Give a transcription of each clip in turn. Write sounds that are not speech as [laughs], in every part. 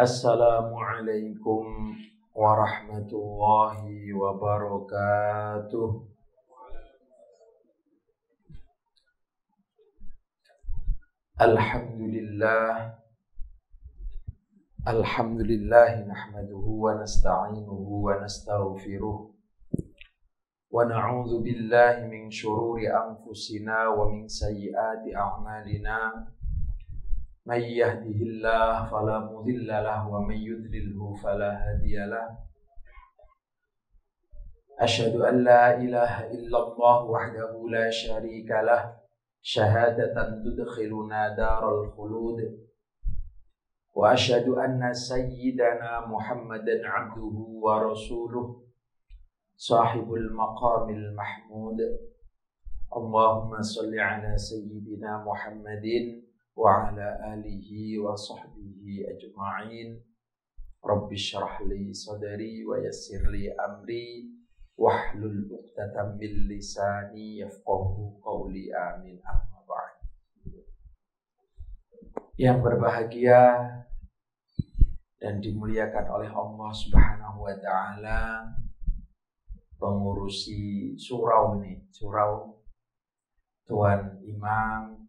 Assalamualaikum warahmatullahi wabarakatuh. Alhamdulillah Alhamdulillah nahmaduhu wa nasta'inuhu wa nastaghfiruh wa na'udzu billahi min shururi anfusina wa min sayyiati a'malina من يهده الله فلا مضل له ومن يذلله فلا هادي له أشهد أن لا إله إلا الله وحده لا شريك له شهادة تدخلنا دار الخلود وأشهد أن سيدنا محمدا عبده ورسوله صاحب المقام المحمود اللهم صل على سيدنا محمد وعلى آله وصحبه أجمعين رب اشرح لي صدري ويسر لي أمري واحلل عقدة من لساني يفقه قولي آمين أما بعد yang berbahagia dan dimuliakan oleh Allah Subhanahu wa taala pengurusi surau ini surau tuan imam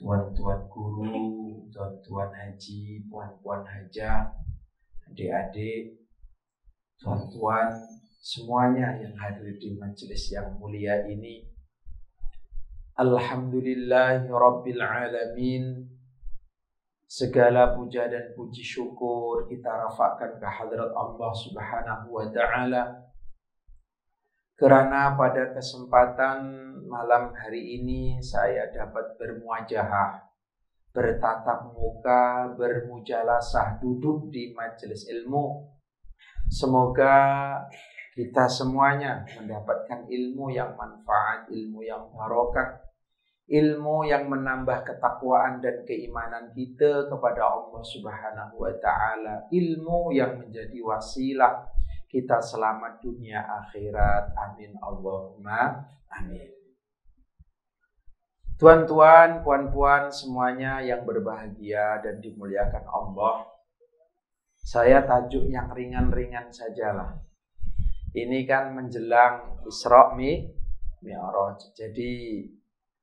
tuan-tuan guru, tuan-tuan haji, puan-puan haja, adik-adik, tuan-tuan, semuanya yang hadir di majelis yang mulia ini. Alhamdulillahi Rabbil Alamin. Segala puja dan puji syukur kita rafakkan ke hadrat Allah Subhanahu wa taala karena pada kesempatan malam hari ini saya dapat bermuajahah, bertatap muka, bermujalasah, duduk di majelis ilmu. Semoga kita semuanya mendapatkan ilmu yang manfaat, ilmu yang barokah, ilmu yang menambah ketakwaan dan keimanan kita kepada Allah Subhanahu wa taala, ilmu yang menjadi wasilah kita selamat dunia akhirat. Amin Allahumma amin. Tuan-tuan, puan-puan semuanya yang berbahagia dan dimuliakan Allah. Saya tajuk yang ringan-ringan sajalah. Ini kan menjelang Isra Mi Mi'raj. Jadi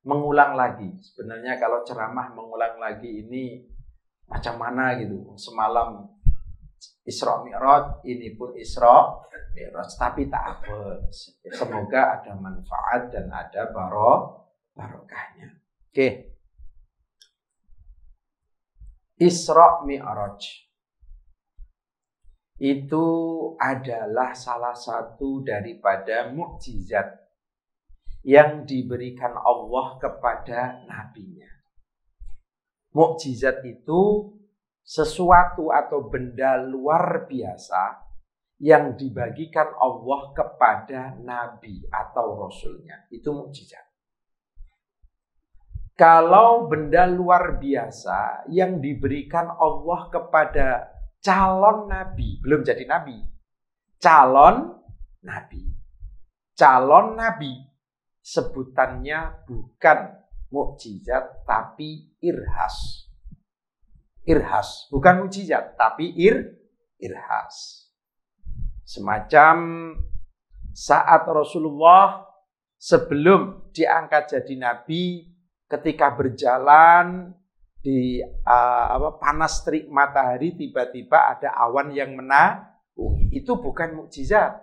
mengulang lagi. Sebenarnya kalau ceramah mengulang lagi ini macam mana gitu. Semalam Isra Mi'raj ini pun Isra Mi'raj tapi tak apa semoga ada manfaat dan ada barok barokahnya oke okay. Isra Mi'raj itu adalah salah satu daripada mukjizat yang diberikan Allah kepada nabinya mukjizat itu sesuatu atau benda luar biasa yang dibagikan Allah kepada nabi atau rasulnya. Itu mukjizat. Kalau benda luar biasa yang diberikan Allah kepada calon nabi, belum jadi nabi, calon nabi, calon nabi, sebutannya bukan mukjizat tapi irhas irhas, bukan mujizat, tapi ir irhas. Semacam saat Rasulullah sebelum diangkat jadi nabi, ketika berjalan di uh, apa panas terik matahari tiba-tiba ada awan yang menaungi. Oh, itu bukan mukjizat.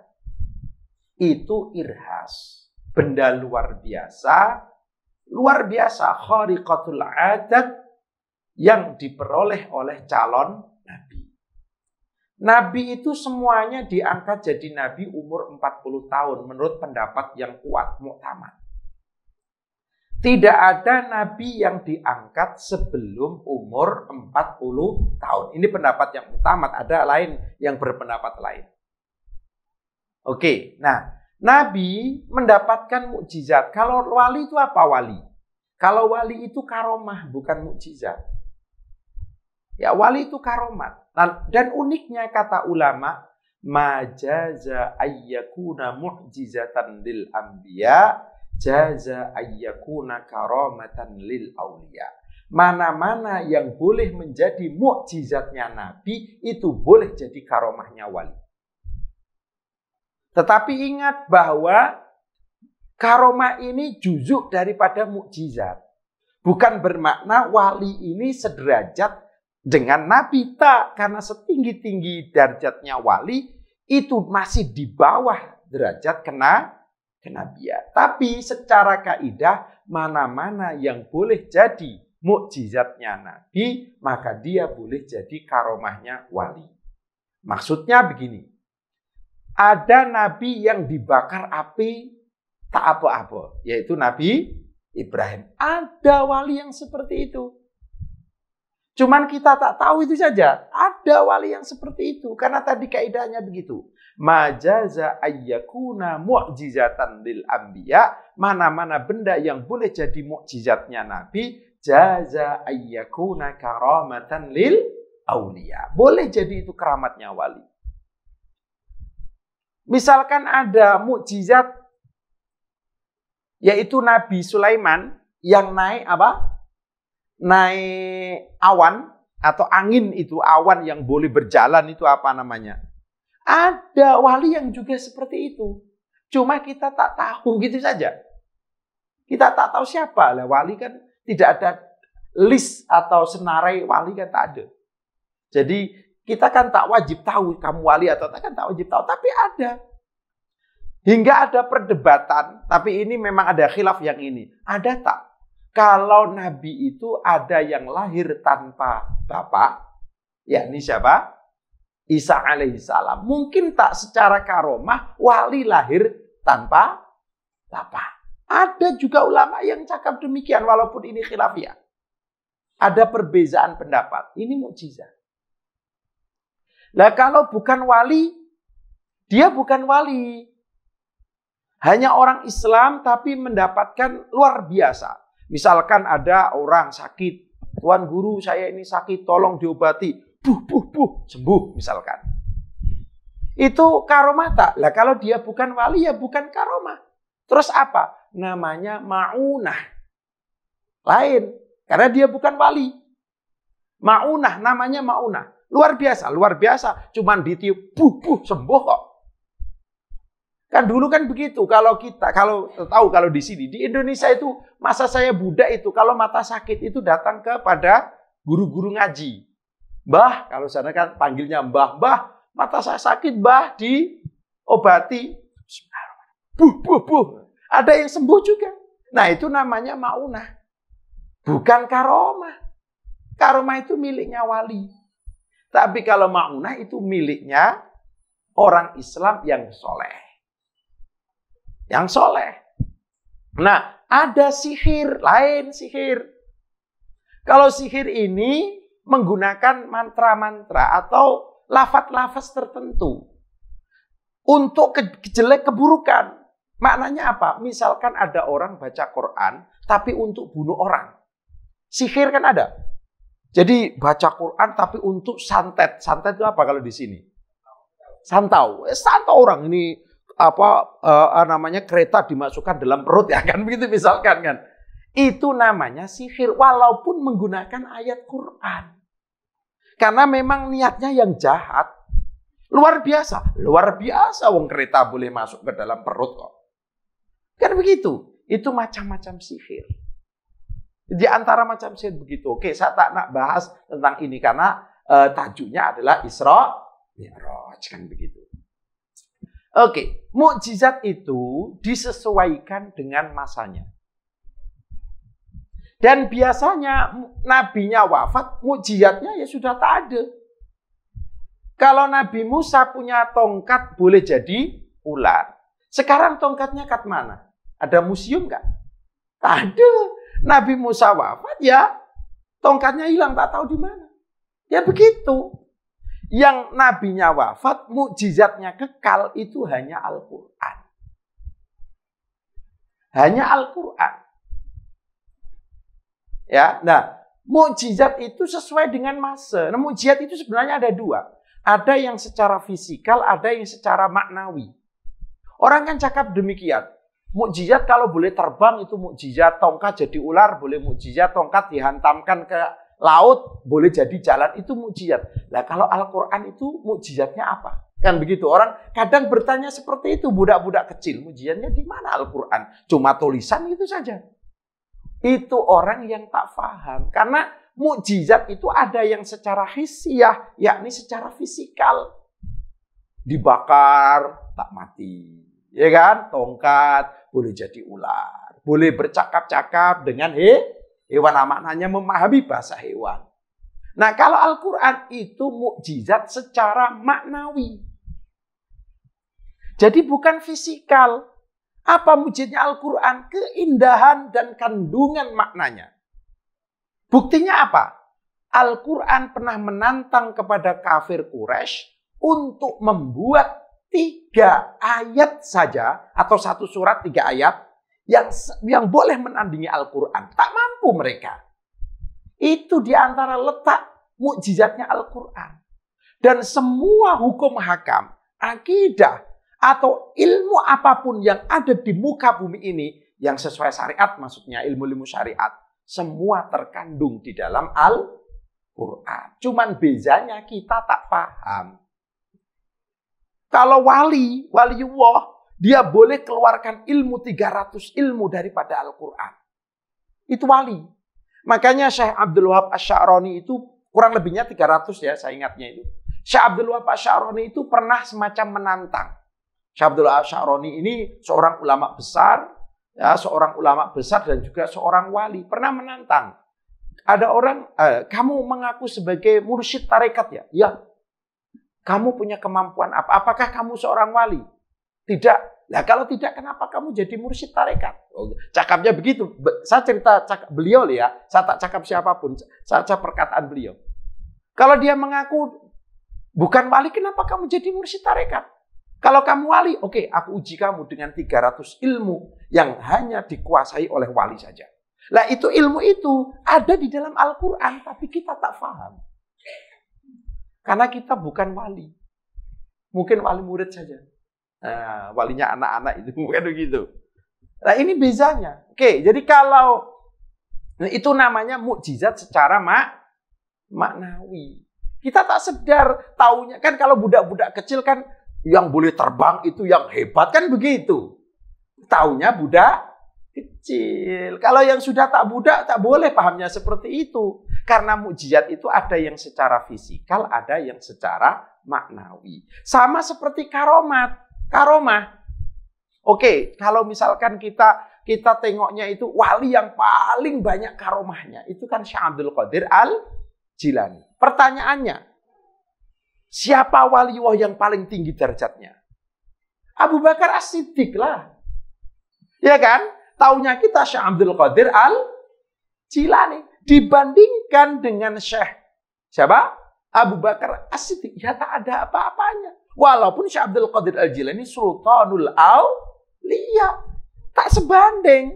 Itu irhas. Benda luar biasa, luar biasa khariqatul adat yang diperoleh oleh calon nabi. Nabi itu semuanya diangkat jadi nabi umur 40 tahun menurut pendapat yang kuat muktamad. Tidak ada nabi yang diangkat sebelum umur 40 tahun. Ini pendapat yang utama, ada lain yang berpendapat lain. Oke, nah nabi mendapatkan mukjizat. Kalau wali itu apa wali? Kalau wali itu karomah bukan mukjizat. Ya, wali itu karomat. Nah, dan uniknya kata ulama, majaza ayyakuna mu'jizatan lil anbiya, jaza ayyakuna karomatan lil awliya. Mana-mana yang boleh menjadi mukjizatnya Nabi itu boleh jadi karomahnya wali. Tetapi ingat bahwa karomah ini juzuk daripada mukjizat. Bukan bermakna wali ini sederajat dengan Nabi tak karena setinggi-tinggi derajatnya wali itu masih di bawah derajat kena kenabian. Tapi secara kaidah mana-mana yang boleh jadi mukjizatnya Nabi, maka dia boleh jadi karomahnya wali. Maksudnya begini, ada Nabi yang dibakar api tak apa-apa, yaitu Nabi Ibrahim. Ada wali yang seperti itu. Cuman kita tak tahu itu saja. Ada wali yang seperti itu karena tadi kaidahnya begitu. Majaza ayyakuna mu'jizatan lil anbiya. Mana-mana benda yang boleh jadi mukjizatnya Nabi, jaza ayyakuna karamatan lil aulia. Boleh jadi itu keramatnya wali. Misalkan ada mukjizat yaitu Nabi Sulaiman yang naik apa? naik awan atau angin itu awan yang boleh berjalan itu apa namanya? Ada wali yang juga seperti itu. Cuma kita tak tahu gitu saja. Kita tak tahu siapa lah wali kan tidak ada list atau senarai wali kan tak ada. Jadi kita kan tak wajib tahu kamu wali atau tak kan tak wajib tahu, tapi ada. Hingga ada perdebatan, tapi ini memang ada khilaf yang ini. Ada tak kalau nabi itu ada yang lahir tanpa bapak, ya ini siapa? Isa alaihissalam. Mungkin tak secara karomah wali lahir tanpa bapak. Ada juga ulama yang cakap demikian walaupun ini khilafiyah. Ada perbezaan pendapat. Ini mukjizat. Lah kalau bukan wali, dia bukan wali. Hanya orang Islam tapi mendapatkan luar biasa Misalkan ada orang sakit, Tuan guru saya ini sakit, tolong diobati. Buh, buh, buh, sembuh misalkan. Itu tak Lah kalau dia bukan wali ya bukan karomah. Terus apa? Namanya maunah. Lain. Karena dia bukan wali. Maunah, namanya maunah. Luar biasa, luar biasa. Cuman ditiup, buh, buh, sembuh kok. Kan dulu kan begitu. Kalau kita, kalau tahu kalau di sini di Indonesia itu masa saya budak itu kalau mata sakit itu datang kepada guru-guru ngaji. Mbah, kalau sana kan panggilnya Mbah, Mbah, mata saya sakit, Mbah, diobati. Buh, buh, buh. Ada yang sembuh juga. Nah, itu namanya maunah. Bukan karoma karoma itu miliknya wali. Tapi kalau maunah itu miliknya orang Islam yang soleh yang soleh. Nah, ada sihir lain sihir. Kalau sihir ini menggunakan mantra-mantra atau lafat-lafaz tertentu untuk kejelek keburukan. Maknanya apa? Misalkan ada orang baca Quran tapi untuk bunuh orang. Sihir kan ada. Jadi baca Quran tapi untuk santet. Santet itu apa kalau di sini? Santau. Eh, santau orang ini apa uh, namanya kereta dimasukkan dalam perut ya kan [laughs] begitu misalkan kan. Itu namanya sihir walaupun menggunakan ayat Quran. Karena memang niatnya yang jahat. Luar biasa, luar biasa wong kereta boleh masuk ke dalam perut kok. Kan begitu. Itu macam-macam sihir. Di antara macam sihir begitu. Oke, saya tak nak bahas tentang ini karena uh, eh, tajuknya adalah Isra Mi'raj kan begitu. Oke, mukjizat itu disesuaikan dengan masanya. Dan biasanya nabinya wafat, mukjizatnya ya sudah tak ada. Kalau Nabi Musa punya tongkat boleh jadi ular. Sekarang tongkatnya kat mana? Ada museum nggak? Tak ada. Nabi Musa wafat ya tongkatnya hilang tak tahu di mana. Ya begitu. Yang nabinya wafat, mukjizatnya kekal itu hanya Al-Quran. Hanya Al-Quran. Ya, nah, mukjizat itu sesuai dengan masa. Nah, mukjizat itu sebenarnya ada dua. Ada yang secara fisikal, ada yang secara maknawi. Orang kan cakap demikian. Mukjizat kalau boleh terbang itu mukjizat, tongkat jadi ular boleh mukjizat, tongkat dihantamkan ke laut boleh jadi jalan itu mujizat. Nah kalau Al-Quran itu mujizatnya apa? Kan begitu orang kadang bertanya seperti itu budak-budak kecil mujizatnya di mana Al-Quran? Cuma tulisan itu saja. Itu orang yang tak faham karena mujizat itu ada yang secara hisiah yakni secara fisikal dibakar tak mati ya kan tongkat boleh jadi ular boleh bercakap-cakap dengan he Hewan maknanya memahami bahasa hewan. Nah kalau Al-Quran itu mukjizat secara maknawi. Jadi bukan fisikal. Apa mujizatnya Al-Quran? Keindahan dan kandungan maknanya. Buktinya apa? Al-Quran pernah menantang kepada kafir Quraisy untuk membuat tiga ayat saja atau satu surat tiga ayat yang yang boleh menandingi Al-Quran. Tak mampu mereka. Itu diantara letak mukjizatnya Al-Quran. Dan semua hukum hakam, akidah, atau ilmu apapun yang ada di muka bumi ini yang sesuai syariat maksudnya ilmu-ilmu syariat semua terkandung di dalam Al-Qur'an. Cuman bedanya kita tak paham. Kalau wali, waliullah dia boleh keluarkan ilmu 300 ilmu daripada Al-Quran. Itu wali. Makanya Syekh Abdul Wahab Asy'arani itu kurang lebihnya 300 ya saya ingatnya itu. Syekh Abdul Wahab Asy'arani itu pernah semacam menantang. Syekh Abdul Wahab Asy'arani ini seorang ulama besar, ya, seorang ulama besar dan juga seorang wali pernah menantang. Ada orang, eh, kamu mengaku sebagai mursyid tarekat ya? Ya. Kamu punya kemampuan apa? Apakah kamu seorang wali? Tidak. Nah kalau tidak kenapa kamu jadi mursyid tarekat? Oh, cakapnya begitu. Saya cerita cakap, beliau ya, saya tak cakap siapapun, saya cakap perkataan beliau. Kalau dia mengaku bukan wali, kenapa kamu jadi mursyid tarekat? Kalau kamu wali, oke, okay, aku uji kamu dengan 300 ilmu yang hanya dikuasai oleh wali saja. Lah itu ilmu itu ada di dalam Al-Quran, tapi kita tak faham Karena kita bukan wali. Mungkin wali murid saja. Nah, walinya anak-anak itu [laughs] bukan begitu. Nah ini bezanya. Oke, jadi kalau nah, itu namanya mukjizat secara mak maknawi. Kita tak sedar taunya kan kalau budak-budak kecil kan yang boleh terbang itu yang hebat kan begitu. Taunya budak kecil. Kalau yang sudah tak budak tak boleh pahamnya seperti itu. Karena mukjizat itu ada yang secara fisikal, ada yang secara maknawi. Sama seperti karomat karomah. Oke, kalau misalkan kita kita tengoknya itu wali yang paling banyak karomahnya itu kan Syekh Abdul Qadir Al Jilani. Pertanyaannya, siapa wali waliullah yang paling tinggi derajatnya? Abu Bakar As-Siddiq lah. Ya kan? Taunya kita Syekh Abdul Qadir Al Jilani dibandingkan dengan Syekh siapa? Abu Bakar As-Siddiq ya tak ada apa-apanya. Walaupun Syekh Abdul Qadir Al-Jilani sultanul Aulia Tak sebanding.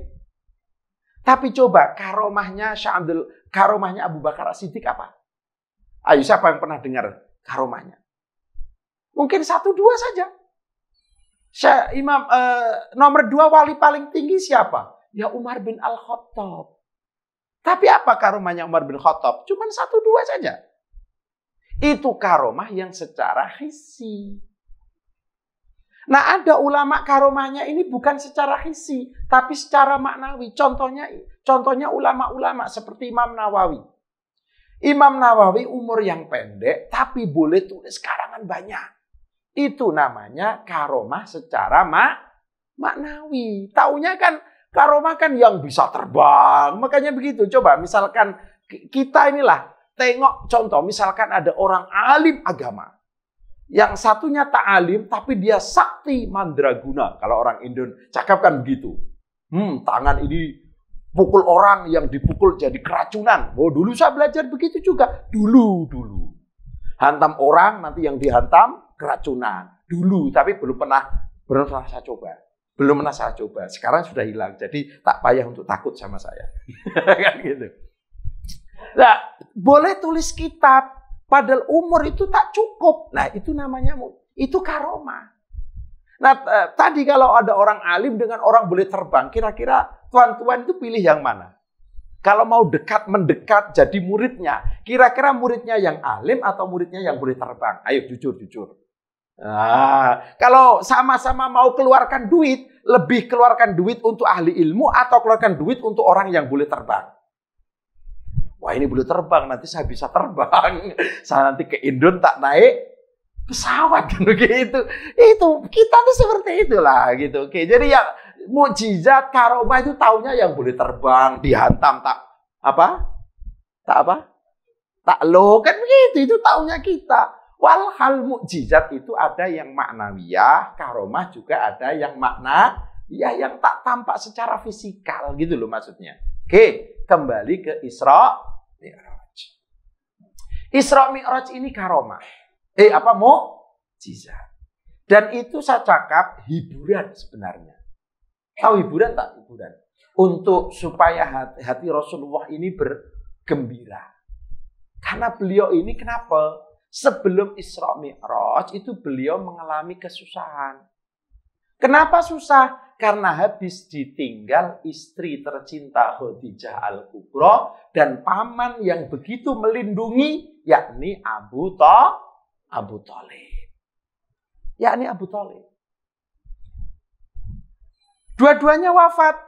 Tapi coba karomahnya Syekh Abdul karomahnya Abu Bakar siddiq apa? Ayo siapa yang pernah dengar karomahnya? Mungkin satu dua saja. Syekh Imam eh, nomor dua wali paling tinggi siapa? Ya Umar bin Al-Khattab. Tapi apa karomahnya Umar bin Khattab? Cuman satu dua saja. Itu karomah yang secara hisi. Nah ada ulama karomahnya ini bukan secara hisi, tapi secara maknawi. Contohnya contohnya ulama-ulama seperti Imam Nawawi. Imam Nawawi umur yang pendek tapi boleh tulis karangan banyak. Itu namanya karomah secara mak maknawi. Taunya kan karomah kan yang bisa terbang. Makanya begitu. Coba misalkan kita inilah Tengok contoh, misalkan ada orang alim agama. Yang satunya tak alim, tapi dia sakti mandraguna. Kalau orang Indon cakap kan begitu. Hmm, tangan ini pukul orang yang dipukul jadi keracunan. Oh, dulu saya belajar begitu juga. Dulu, dulu. Hantam orang, nanti yang dihantam keracunan. Dulu, tapi belum pernah, belum pernah saya coba belum pernah saya coba. Sekarang sudah hilang. Jadi tak payah untuk takut sama saya. [laughs] kan gitu. Nah, boleh tulis kitab, padahal umur itu tak cukup. Nah, itu namanya itu karoma. Nah, eh, tadi kalau ada orang alim dengan orang boleh terbang, kira-kira tuan-tuan itu pilih yang mana? Kalau mau dekat mendekat jadi muridnya, kira-kira muridnya yang alim atau muridnya yang boleh terbang? Ayo jujur jujur. Nah, kalau sama-sama mau keluarkan duit, lebih keluarkan duit untuk ahli ilmu atau keluarkan duit untuk orang yang boleh terbang? Wah ini boleh terbang, nanti saya bisa terbang. [laughs] Saya nanti ke Indon tak naik pesawat kan [laughs] gitu. Itu kita tuh seperti itulah gitu. Oke, jadi ya mujizat karomah itu taunya yang boleh terbang, dihantam tak apa? Tak apa? Tak lo kan begitu itu taunya kita. Walhal mujizat itu ada yang maknawiyah, karomah juga ada yang makna ya yang tak tampak secara fisikal gitu loh maksudnya. Oke, kembali ke Isra Mi'raj. Isra Mi'raj ini karomah. Eh apa mau? Jiza. Dan itu saya cakap hiburan sebenarnya. Tahu hiburan tak hiburan? Untuk supaya hati, hati Rasulullah ini bergembira. Karena beliau ini kenapa? Sebelum Isra Mi'raj itu beliau mengalami kesusahan. Kenapa susah? Karena habis ditinggal istri tercinta Khadijah Al-Kubra dan paman yang begitu melindungi yakni Abu Ta Talib. Yakni Abu Talib. Dua-duanya wafat.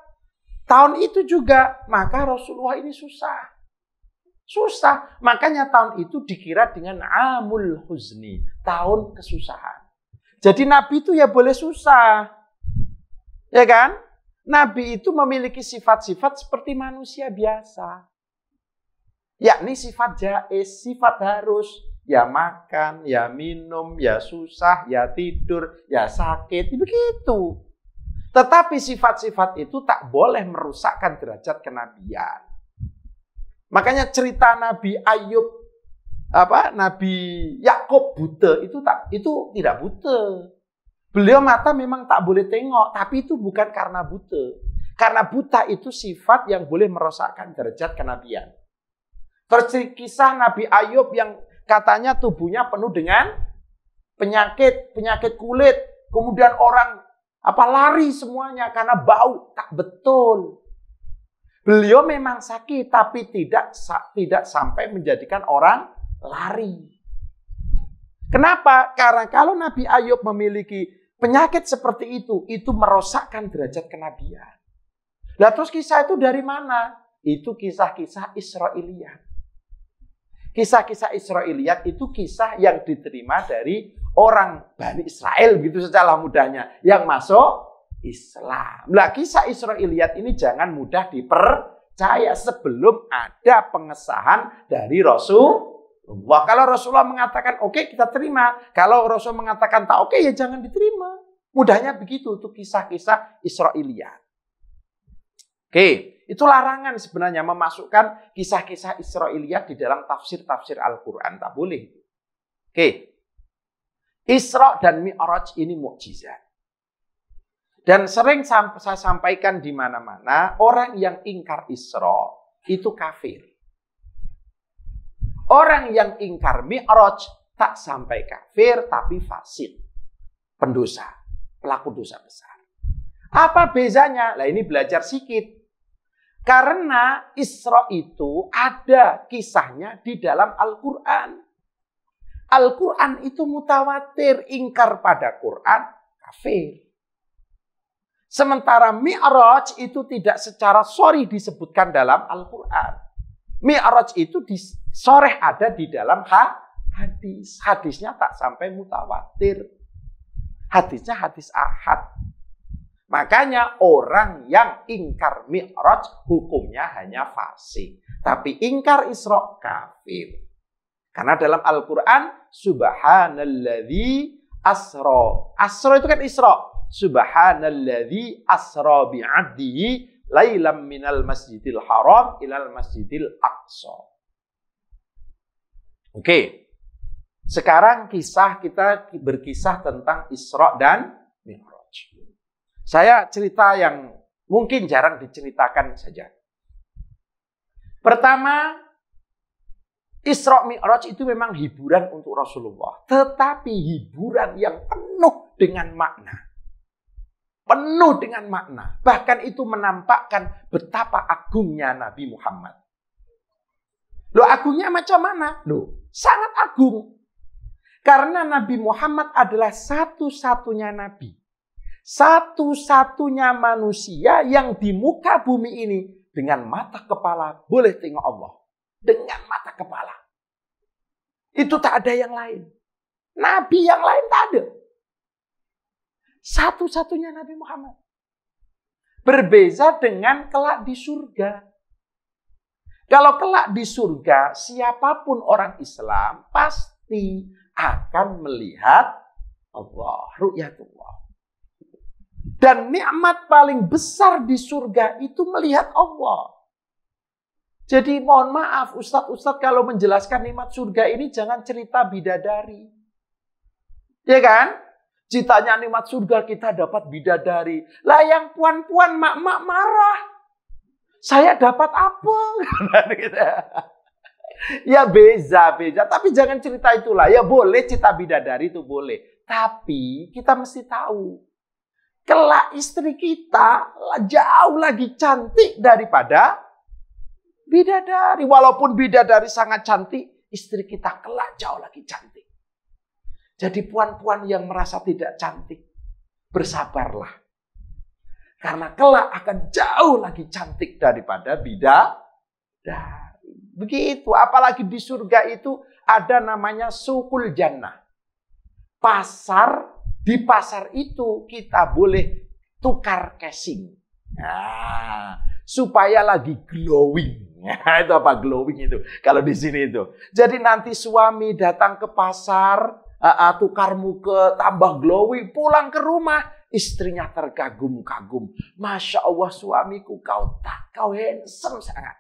Tahun itu juga, maka Rasulullah ini susah. Susah. Makanya tahun itu dikira dengan Amul Huzni, tahun kesusahan. Jadi nabi itu ya boleh susah. Ya kan? Nabi itu memiliki sifat-sifat seperti manusia biasa. Yakni sifat jais, sifat harus. Ya makan, ya minum, ya susah, ya tidur, ya sakit. Begitu. Tetapi sifat-sifat itu tak boleh merusakkan derajat kenabian. Makanya cerita Nabi Ayub apa Nabi Yakob buta itu tak itu tidak buta. Beliau mata memang tak boleh tengok, tapi itu bukan karena buta. Karena buta itu sifat yang boleh merosakkan derajat kenabian. Terus kisah Nabi Ayub yang katanya tubuhnya penuh dengan penyakit, penyakit kulit. Kemudian orang apa lari semuanya karena bau tak betul. Beliau memang sakit tapi tidak tidak sampai menjadikan orang lari. Kenapa? Karena kalau Nabi Ayub memiliki penyakit seperti itu, itu merosakkan derajat kenabian. Nah, terus kisah itu dari mana? Itu kisah-kisah Israeliat. Kisah-kisah Israeliat itu kisah yang diterima dari orang Bani Israel gitu secara mudahnya. Yang masuk Islam. Nah kisah Israeliat ini jangan mudah dipercaya sebelum ada pengesahan dari Rasul Wah, kalau Rasulullah mengatakan oke okay, kita terima. Kalau Rasul mengatakan tak oke okay, ya jangan diterima. Mudahnya begitu untuk kisah-kisah Israiliyah. Oke, okay. itu larangan sebenarnya memasukkan kisah-kisah Israiliyah di dalam tafsir-tafsir Al-Quran. Tak boleh. Oke, okay. Isra dan Mi'raj ini mukjizat. Dan sering saya sampaikan di mana-mana, orang yang ingkar Isra itu kafir. Orang yang ingkar mi'raj tak sampai kafir tapi fasik. Pendosa, pelaku dosa besar. Apa bezanya? Lah ini belajar sikit. Karena Isra itu ada kisahnya di dalam Al-Quran. Al-Quran itu mutawatir, ingkar pada Quran, kafir. Sementara Mi'raj itu tidak secara sorry disebutkan dalam Al-Quran. Mi'raj itu di sore ada di dalam hadis. Hadisnya tak sampai mutawatir. Hadisnya hadis ahad. Makanya orang yang ingkar mi'raj hukumnya hanya fasik. Tapi ingkar isra kafir. Karena dalam Al-Quran subhanalladzi asro. Asro itu kan isra. Subhanalladzi asra bi'abdihi lailam minal masjidil haram ilal masjidil aqsa. Oke. Okay. Sekarang kisah kita berkisah tentang Isra dan Mi'raj. Saya cerita yang mungkin jarang diceritakan saja. Pertama, Isra Mi'raj itu memang hiburan untuk Rasulullah, tetapi hiburan yang penuh dengan makna penuh dengan makna. Bahkan itu menampakkan betapa agungnya Nabi Muhammad. Loh agungnya macam mana? Loh, sangat agung. Karena Nabi Muhammad adalah satu-satunya Nabi. Satu-satunya manusia yang di muka bumi ini dengan mata kepala boleh tengok Allah. Dengan mata kepala. Itu tak ada yang lain. Nabi yang lain tak ada. Satu-satunya Nabi Muhammad. Berbeza dengan kelak di surga. Kalau kelak di surga, siapapun orang Islam pasti akan melihat Allah, ru'yatullah. Dan nikmat paling besar di surga itu melihat Allah. Jadi mohon maaf Ustadz-Ustadz kalau menjelaskan nikmat surga ini jangan cerita bidadari. Ya kan? Citanya nikmat surga kita dapat bidadari. Lah yang puan-puan mak-mak marah. Saya dapat apa? [laughs] ya beza, beza. Tapi jangan cerita itulah. Ya boleh cita bidadari itu boleh. Tapi kita mesti tahu. Kelak istri kita jauh lagi cantik daripada bidadari. Walaupun bidadari sangat cantik, istri kita kelak jauh lagi cantik. Jadi puan-puan yang merasa tidak cantik, bersabarlah. Karena kelak akan jauh lagi cantik daripada bidadari. Begitu, apalagi di surga itu ada namanya sukul jannah. Pasar, di pasar itu kita boleh tukar casing. Nah, supaya lagi glowing. [laughs] Nah, itu apa glowing itu? Kalau di sini itu. Jadi nanti suami datang ke pasar, uh, eh, eh, tukarmu ke tambah glowy, pulang ke rumah istrinya terkagum-kagum. Masya Allah suamiku kau tak kau handsome sangat.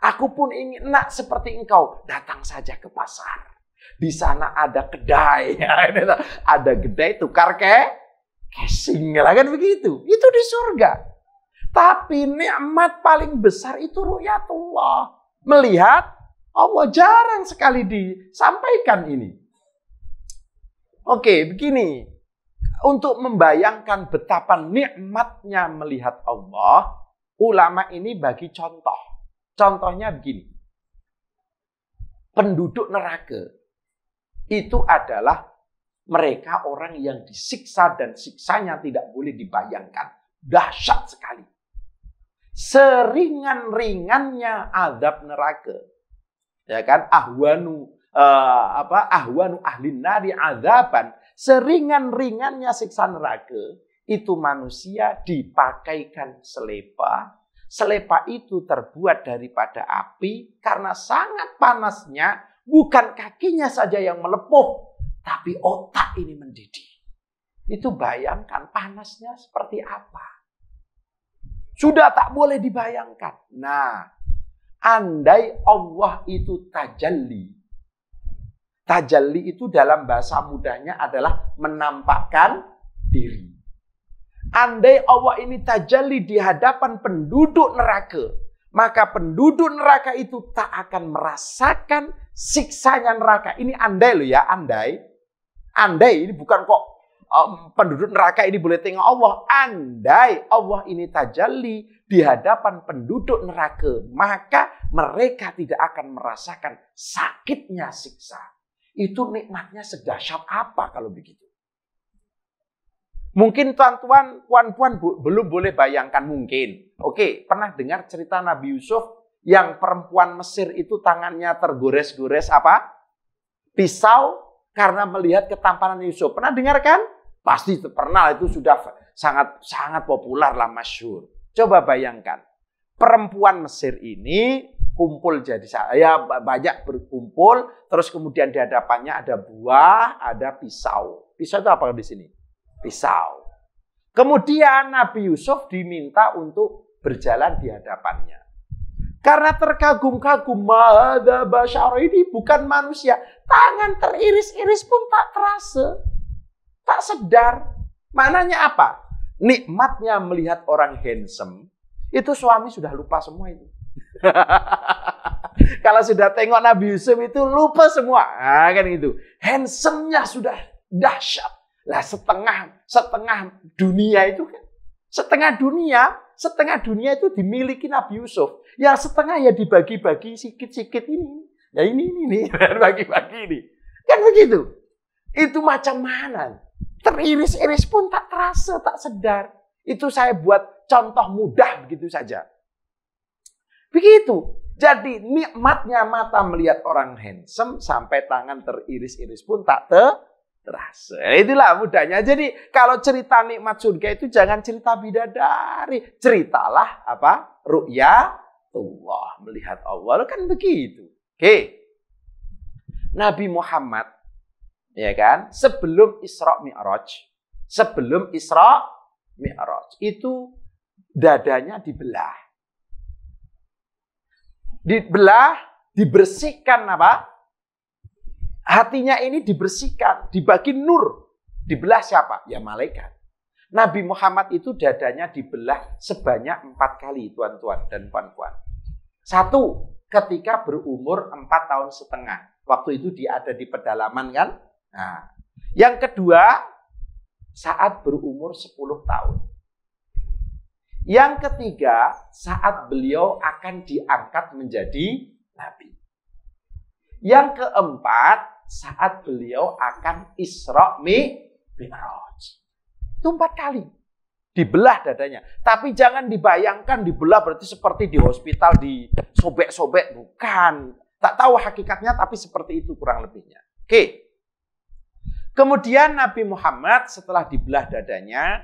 Aku pun ingin nak seperti engkau. Datang saja ke pasar. Di sana ada kedai. [laughs] Ya, ada kedai tukar ke casing. Lah kan begitu. Itu di surga. Tapi nikmat paling besar itu ru'yatullah. Melihat Allah jarang sekali disampaikan ini. Oke, begini. Untuk membayangkan betapa nikmatnya melihat Allah, ulama ini bagi contoh. Contohnya begini. Penduduk neraka itu adalah mereka orang yang disiksa dan siksanya tidak boleh dibayangkan. Dahsyat sekali. Seringan-ringannya azab neraka. Ya kan? Ahwanu uh, apa ahwanu ahlin nari azaban seringan-ringannya siksa neraka itu manusia dipakaikan selepa selepa itu terbuat daripada api karena sangat panasnya bukan kakinya saja yang melepuh tapi otak ini mendidih itu bayangkan panasnya seperti apa sudah tak boleh dibayangkan nah andai Allah itu tajalli Tajalli itu dalam bahasa mudahnya adalah menampakkan diri. Hmm. Andai Allah ini tajalli di hadapan penduduk neraka, maka penduduk neraka itu tak akan merasakan siksanya neraka. Ini andai loh ya, andai. Andai ini bukan kok um, penduduk neraka ini boleh tengok Allah. Andai Allah ini tajalli di hadapan penduduk neraka, maka mereka tidak akan merasakan sakitnya siksa. Itu nikmatnya sedahsyat apa kalau begitu? Mungkin tuan-tuan, puan-puan belum boleh bayangkan mungkin. Oke, pernah dengar cerita Nabi Yusuf yang perempuan Mesir itu tangannya tergores-gores apa? Pisau karena melihat ketampanan Yusuf. Pernah dengar kan? Pasti pernah itu sudah sangat sangat populer lah masyur. Coba bayangkan. Perempuan Mesir ini kumpul jadi saya banyak berkumpul terus kemudian di hadapannya ada buah ada pisau pisau itu apa di sini pisau kemudian Nabi Yusuf diminta untuk berjalan di hadapannya karena terkagum-kagum ada basyar ini bukan manusia tangan teriris-iris pun tak terasa tak sedar maknanya apa nikmatnya melihat orang handsome itu suami sudah lupa semua itu [laughs] Kalau sudah tengok Nabi Yusuf itu lupa semua. Nah, kan gitu. Handsome-nya sudah dahsyat. Lah setengah setengah dunia itu kan setengah dunia setengah dunia itu dimiliki Nabi Yusuf. Yang setengah ya dibagi-bagi sikit-sikit ini. Ya ini ini ini [laughs] bagi-bagi ini. Kan begitu. Itu macam mana? Teriris-iris pun tak terasa, tak sedar. Itu saya buat contoh mudah begitu saja. Begitu. Jadi nikmatnya mata melihat orang handsome sampai tangan teriris-iris pun tak terasa. Nah, itulah mudahnya. Jadi kalau cerita nikmat surga itu jangan cerita bidadari. Ceritalah apa? Ru'ya Allah. Melihat Allah. Kan begitu. Oke. Nabi Muhammad. Ya kan? Sebelum Isra Mi'raj. Sebelum Isra Mi'raj. Itu dadanya dibelah dibelah, dibersihkan apa? Hatinya ini dibersihkan, dibagi nur. Dibelah siapa? Ya malaikat. Nabi Muhammad itu dadanya dibelah sebanyak empat kali, tuan-tuan dan puan-puan. Satu, ketika berumur empat tahun setengah. Waktu itu dia ada di pedalaman kan? Nah, yang kedua, saat berumur sepuluh tahun. Yang ketiga, saat beliau akan diangkat menjadi nabi. Yang keempat, saat beliau akan Isra Mi'raj. Itu empat kali. Dibelah dadanya. Tapi jangan dibayangkan dibelah berarti seperti di hospital di sobek sobek Bukan. Tak tahu hakikatnya tapi seperti itu kurang lebihnya. Oke. Kemudian Nabi Muhammad setelah dibelah dadanya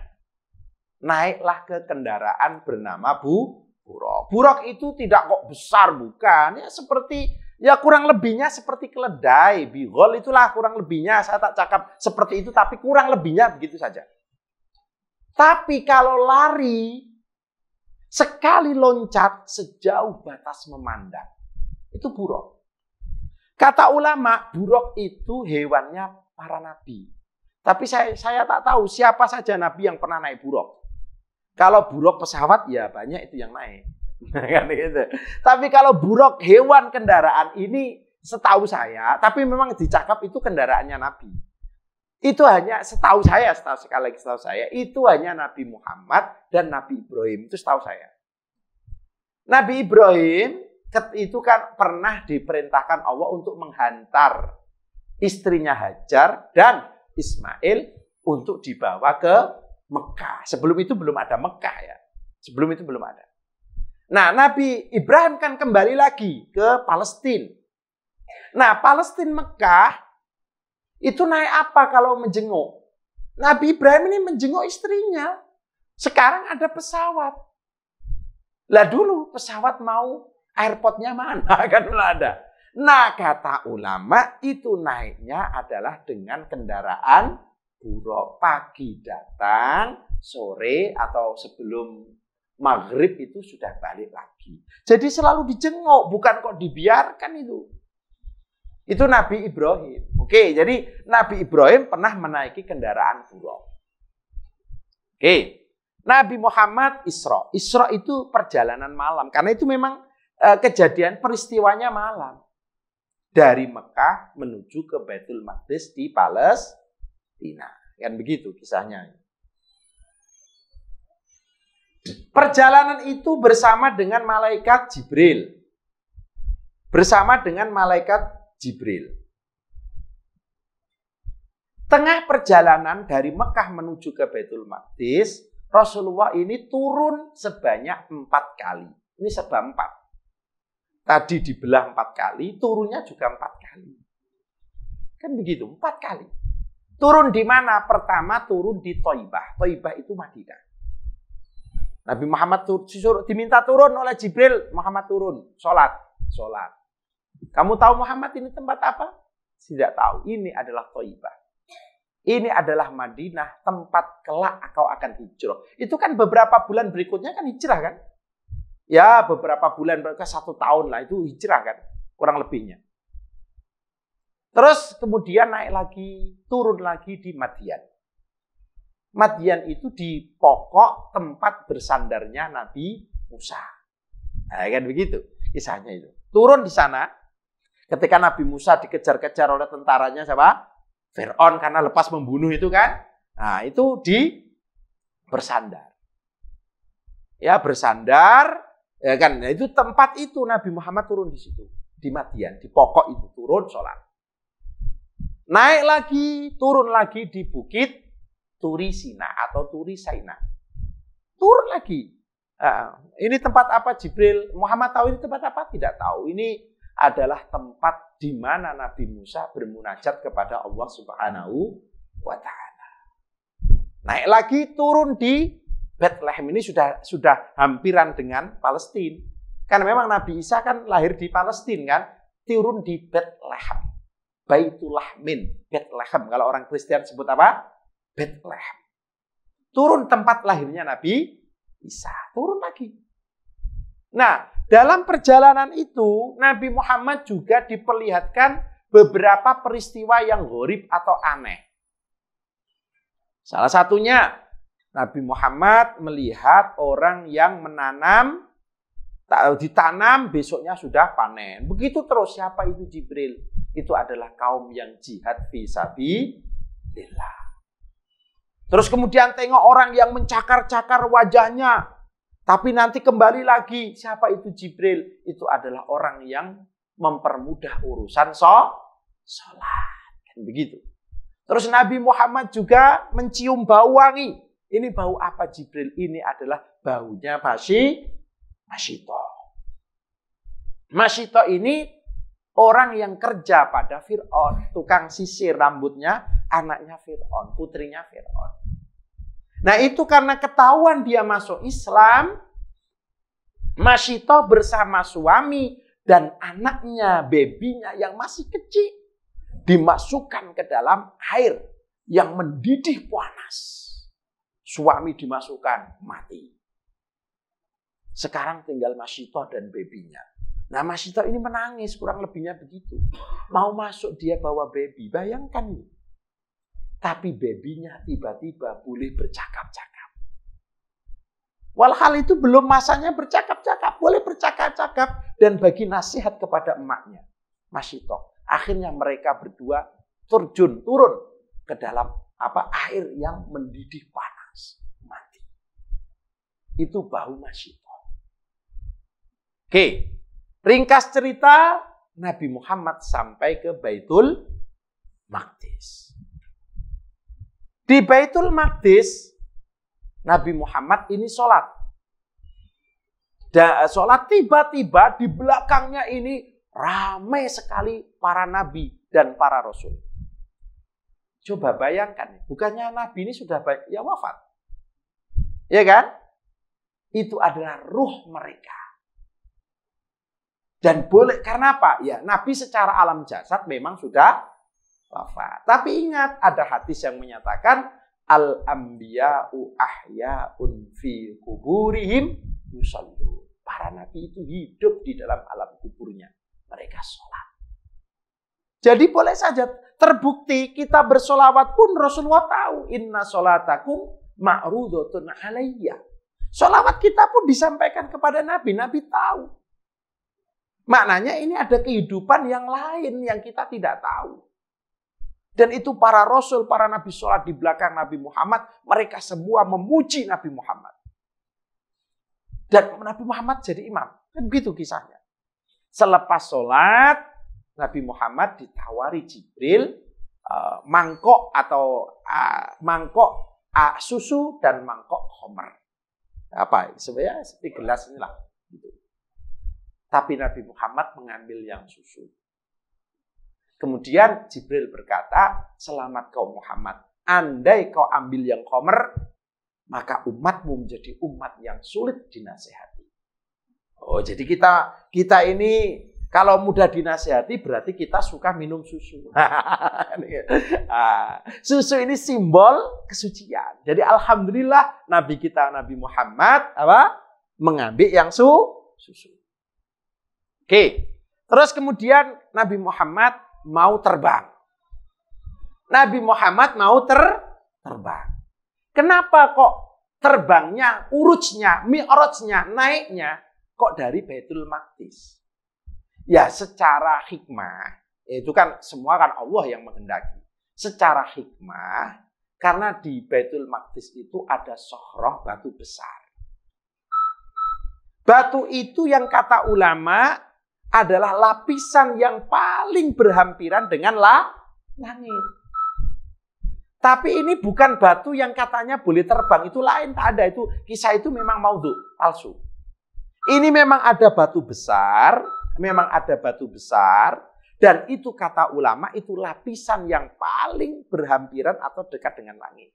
naiklah ke kendaraan bernama bu Burok Burok itu tidak kok besar bukan, ya seperti ya kurang lebihnya seperti keledai, bigol itulah kurang lebihnya saya tak cakap seperti itu tapi kurang lebihnya begitu saja. Tapi kalau lari sekali loncat sejauh batas memandang itu burok. Kata ulama, buruk itu hewannya para nabi. Tapi saya saya tak tahu siapa saja nabi yang pernah naik buruk. Kalau buruk pesawat ya banyak itu yang naik. [laughs] Nah, kan gitu. Tapi kalau buruk hewan kendaraan ini setahu saya, tapi memang dicakap itu kendaraannya Nabi. Itu hanya setahu saya, setahu sekali lagi setahu saya, itu hanya Nabi Muhammad dan Nabi Ibrahim. Itu setahu saya. Nabi Ibrahim itu kan pernah diperintahkan Allah untuk menghantar istrinya Hajar dan Ismail untuk dibawa ke Mekah. Sebelum itu belum ada Mekah ya. Sebelum itu belum ada. Nah, Nabi Ibrahim kan kembali lagi ke Palestina. Nah, Palestina Mekah itu naik apa kalau menjenguk? Nabi Ibrahim ini menjenguk istrinya. Sekarang ada pesawat. Lah dulu pesawat mau airportnya mana [laughs] kan belum ada. Nah kata ulama itu naiknya adalah dengan kendaraan buruk pagi datang, sore atau sebelum maghrib itu sudah balik lagi. Jadi selalu dijenguk, bukan kok dibiarkan itu. Itu Nabi Ibrahim. Oke, jadi Nabi Ibrahim pernah menaiki kendaraan buruk. Oke, Nabi Muhammad Isra. Isra itu perjalanan malam. Karena itu memang e, kejadian peristiwanya malam. Dari Mekah menuju ke Baitul Maqdis di Palestina. Palestina. Kan begitu kisahnya. Perjalanan itu bersama dengan malaikat Jibril. Bersama dengan malaikat Jibril. Tengah perjalanan dari Mekah menuju ke Baitul Maqdis, Rasulullah ini turun sebanyak empat kali. Ini sebab empat. Tadi dibelah empat kali, turunnya juga empat kali. Kan begitu, empat kali. Turun di mana? Pertama turun di Toibah. Toibah itu Madinah. Nabi Muhammad tur, diminta turun oleh Jibril. Muhammad turun. Sholat. Sholat. Kamu tahu Muhammad ini tempat apa? Tidak tahu. Ini adalah Toibah. Ini adalah Madinah, tempat kelak kau akan hijrah. Itu kan beberapa bulan berikutnya kan hijrah kan? Ya beberapa bulan, berikutnya satu tahun lah itu hijrah kan? Kurang lebihnya. Terus kemudian naik lagi, turun lagi di Madian. Madian itu di pokok tempat bersandarnya Nabi Musa. Nah, kan begitu kisahnya itu. Turun di sana, ketika Nabi Musa dikejar-kejar oleh tentaranya siapa? Fir'aun karena lepas membunuh itu kan. Nah, itu di bersandar. Ya, bersandar ya kan. Nah, itu tempat itu Nabi Muhammad turun di situ, di Madian, di pokok itu turun sholat. Naik lagi, turun lagi di bukit Turisina atau Turisaina. Turun lagi. Nah, ini tempat apa Jibril? Muhammad tahu ini tempat apa? Tidak tahu. Ini adalah tempat di mana Nabi Musa bermunajat kepada Allah Subhanahu wa taala. Naik lagi turun di Bethlehem ini sudah sudah hampiran dengan Palestina. Karena memang Nabi Isa kan lahir di Palestina kan, turun di Bethlehem. Baitullah min Bethlehem. Kalau orang Kristen sebut apa? Bethlehem. Turun tempat lahirnya Nabi Isa. Turun lagi. Nah, dalam perjalanan itu Nabi Muhammad juga diperlihatkan beberapa peristiwa yang horib atau aneh. Salah satunya Nabi Muhammad melihat orang yang menanam ditanam besoknya sudah panen. Begitu terus siapa itu Jibril? itu adalah kaum yang jihad lila. Terus kemudian tengok orang yang mencakar-cakar wajahnya. Tapi nanti kembali lagi, siapa itu Jibril? Itu adalah orang yang mempermudah urusan so, sholat. kan begitu. Terus Nabi Muhammad juga mencium bau wangi. Ini bau apa Jibril? Ini adalah baunya masih masyito. Masyito ini Orang yang kerja pada Fir'aun, tukang sisir rambutnya, anaknya Fir'aun, putrinya Fir'aun. Nah itu karena ketahuan dia masuk Islam, Masito bersama suami dan anaknya, babynya yang masih kecil, dimasukkan ke dalam air yang mendidih panas. Suami dimasukkan, mati. Sekarang tinggal Masito dan babynya Nah Mas Sito ini menangis kurang lebihnya begitu. Mau masuk dia bawa baby, bayangkan ini. Tapi babynya tiba-tiba boleh bercakap-cakap. Walhal itu belum masanya bercakap-cakap, boleh bercakap-cakap dan bagi nasihat kepada emaknya. Mas Sito. Akhirnya mereka berdua terjun, turun ke dalam apa air yang mendidih panas mati. Itu bau Mas Sito. Oke, Ringkas cerita, Nabi Muhammad sampai ke Baitul Maqdis. Di Baitul Maqdis, Nabi Muhammad ini sholat. Da, eh, sholat tiba-tiba di belakangnya ini ramai sekali para nabi dan para rasul. Coba bayangkan, bukannya nabi ini sudah baik, ya wafat. Ya kan? Itu adalah ruh mereka. Dan boleh karena apa? Ya, Nabi secara alam jasad memang sudah wafat. Tapi ingat ada hadis yang menyatakan al ambiyau ahyaun fi kuburihim yusallu. Para nabi itu hidup di dalam alam kuburnya. Mereka sholat. Jadi boleh saja terbukti kita bersolawat pun Rasulullah tahu. Inna sholatakum ma'rudotun alaiya. Sholawat kita pun disampaikan kepada Nabi. Nabi tahu. Maknanya ini ada kehidupan yang lain yang kita tidak tahu. Dan itu para rasul, para nabi sholat di belakang Nabi Muhammad, mereka semua memuji Nabi Muhammad. Dan Nabi Muhammad jadi imam. Kan begitu kisahnya. Selepas sholat, Nabi Muhammad ditawari Jibril eh, mangkok atau eh, mangkok eh, susu dan mangkok homer. Apa? Sebenarnya seperti gelas inilah. Gitu. Tapi Nabi Muhammad mengambil yang susu. Kemudian Jibril berkata, selamat kau Muhammad. Andai kau ambil yang komer, maka umatmu menjadi umat yang sulit dinasehati. Oh, jadi kita kita ini kalau mudah dinasehati berarti kita suka minum susu. [laughs] Ah, susu ini simbol kesucian. Jadi alhamdulillah Nabi kita Nabi Muhammad apa? mengambil yang su susu. Oke. Terus kemudian Nabi Muhammad mau terbang. Nabi Muhammad mau ter terbang. Kenapa kok terbangnya, urujnya, mi'rajnya, naiknya kok dari Baitul Maqdis? Ya secara hikmah, itu kan semua kan Allah yang menghendaki. Secara hikmah, karena di Baitul Maqdis itu ada sohroh batu besar. Batu itu yang kata ulama adalah lapisan yang paling berhampiran dengan la, langit. Tapi ini bukan batu yang katanya boleh terbang. Itu lain, tak ada. Itu kisah itu memang maudhu, palsu. Ini memang ada batu besar, memang ada batu besar, dan itu kata ulama itu lapisan yang paling berhampiran atau dekat dengan langit.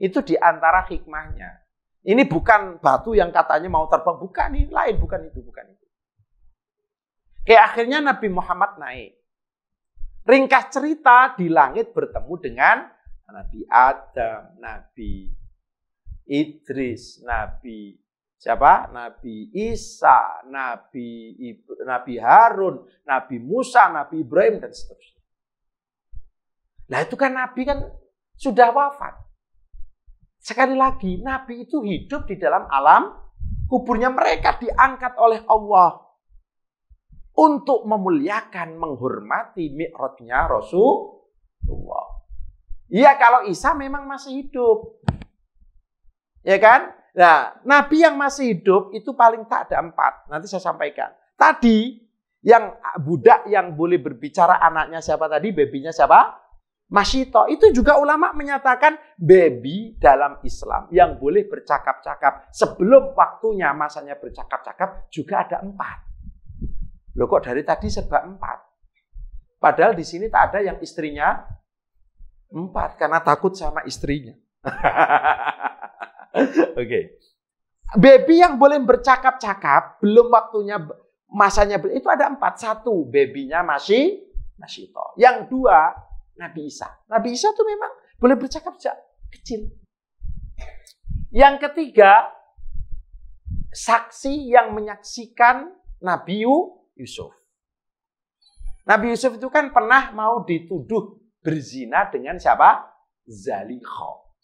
Itu diantara hikmahnya. Ini bukan batu yang katanya mau terbang, bukan ini lain, bukan itu, bukan itu. Kayak akhirnya Nabi Muhammad naik. Ringkas cerita di langit bertemu dengan Nabi Adam, Nabi Idris, Nabi siapa? Nabi Isa, Nabi Nabi Harun, Nabi Musa, Nabi Ibrahim dan seterusnya. Nah itu kan Nabi kan sudah wafat. Sekali lagi, Nabi itu hidup di dalam alam kuburnya mereka diangkat oleh Allah untuk memuliakan, menghormati mikrotnya Rasulullah. Iya kalau Isa memang masih hidup. Ya kan? Nah, nabi yang masih hidup itu paling tak ada empat. Nanti saya sampaikan. Tadi yang budak yang boleh berbicara anaknya siapa tadi? Babynya siapa? Masito. Itu juga ulama menyatakan baby dalam Islam yang boleh bercakap-cakap sebelum waktunya masanya bercakap-cakap juga ada empat. Loh kok dari tadi serba empat? Padahal di sini tak ada yang istrinya empat karena takut sama istrinya. [laughs] Oke. okay. Baby yang boleh bercakap-cakap belum waktunya masanya itu ada empat satu babynya masih masih to. Yang dua Nabi Isa. Nabi Isa tuh memang boleh bercakap sejak kecil. Yang ketiga saksi yang menyaksikan Nabi Yu Yusuf. Nabi Yusuf itu kan pernah mau dituduh berzina dengan siapa? Zalikho.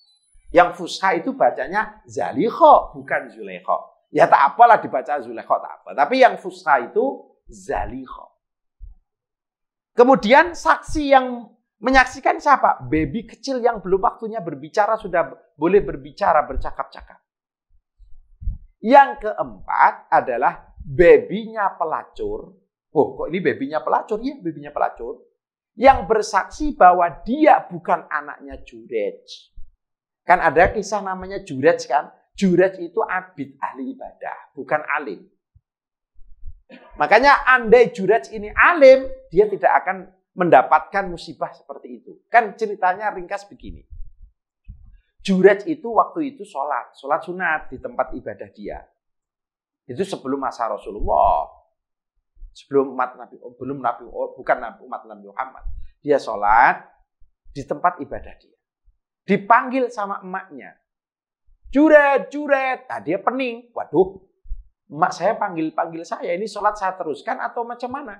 Yang fusha itu bacanya Zalikho, bukan Zulekho. Ya tak apalah dibaca Zulekho, tak apa. Tapi yang fusha itu Zalikho. Kemudian saksi yang menyaksikan siapa? Baby kecil yang belum waktunya berbicara, sudah boleh berbicara, bercakap-cakap. Yang keempat adalah babynya pelacur, oh kok ini babynya pelacur? Iya, babynya pelacur. Yang bersaksi bahwa dia bukan anaknya Jurej. Kan ada kisah namanya Jurej kan? Jurej itu abid ahli ibadah, bukan alim. Makanya andai Jurej ini alim, dia tidak akan mendapatkan musibah seperti itu. Kan ceritanya ringkas begini. Jurej itu waktu itu sholat, sholat sunat di tempat ibadah dia. Itu sebelum masa Rasulullah. Sebelum umat Nabi, oh, belum Nabi, oh, bukan Nabi, umat Nabi Muhammad. Dia sholat di tempat ibadah dia. Dipanggil sama emaknya. curet curet, Nah dia pening. Waduh, emak saya panggil-panggil saya. Ini sholat saya teruskan atau macam mana?